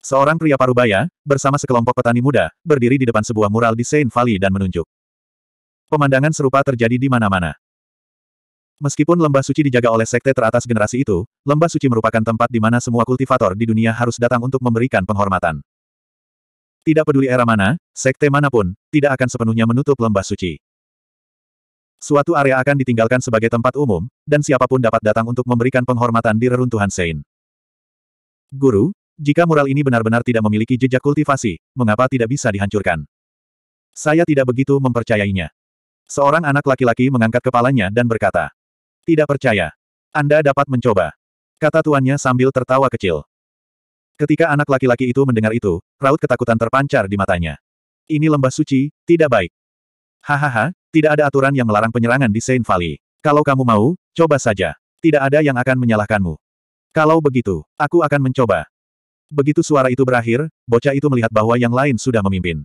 A: Seorang pria parubaya, bersama sekelompok petani muda, berdiri di depan sebuah mural di Saint Valley dan menunjuk. Pemandangan serupa terjadi di mana-mana. Meskipun lembah suci dijaga oleh sekte teratas generasi itu, lembah suci merupakan tempat di mana semua kultivator di dunia harus datang untuk memberikan penghormatan. Tidak peduli era mana, sekte manapun, tidak akan sepenuhnya menutup lembah suci. Suatu area akan ditinggalkan sebagai tempat umum, dan siapapun dapat datang untuk memberikan penghormatan di reruntuhan Sein. Guru, jika mural ini benar-benar tidak memiliki jejak kultivasi, mengapa tidak bisa dihancurkan? Saya tidak begitu mempercayainya. Seorang anak laki-laki mengangkat kepalanya dan berkata, Tidak percaya. Anda dapat mencoba. Kata tuannya sambil tertawa kecil. Ketika anak laki-laki itu mendengar itu, raut ketakutan terpancar di matanya. Ini lembah suci, tidak baik. Hahaha, tidak ada aturan yang melarang penyerangan di Saint Valley. Kalau kamu mau, coba saja. Tidak ada yang akan menyalahkanmu. Kalau begitu, aku akan mencoba. Begitu suara itu berakhir, bocah itu melihat bahwa yang lain sudah memimpin.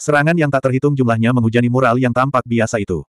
A: Serangan yang tak terhitung jumlahnya menghujani mural yang tampak biasa itu.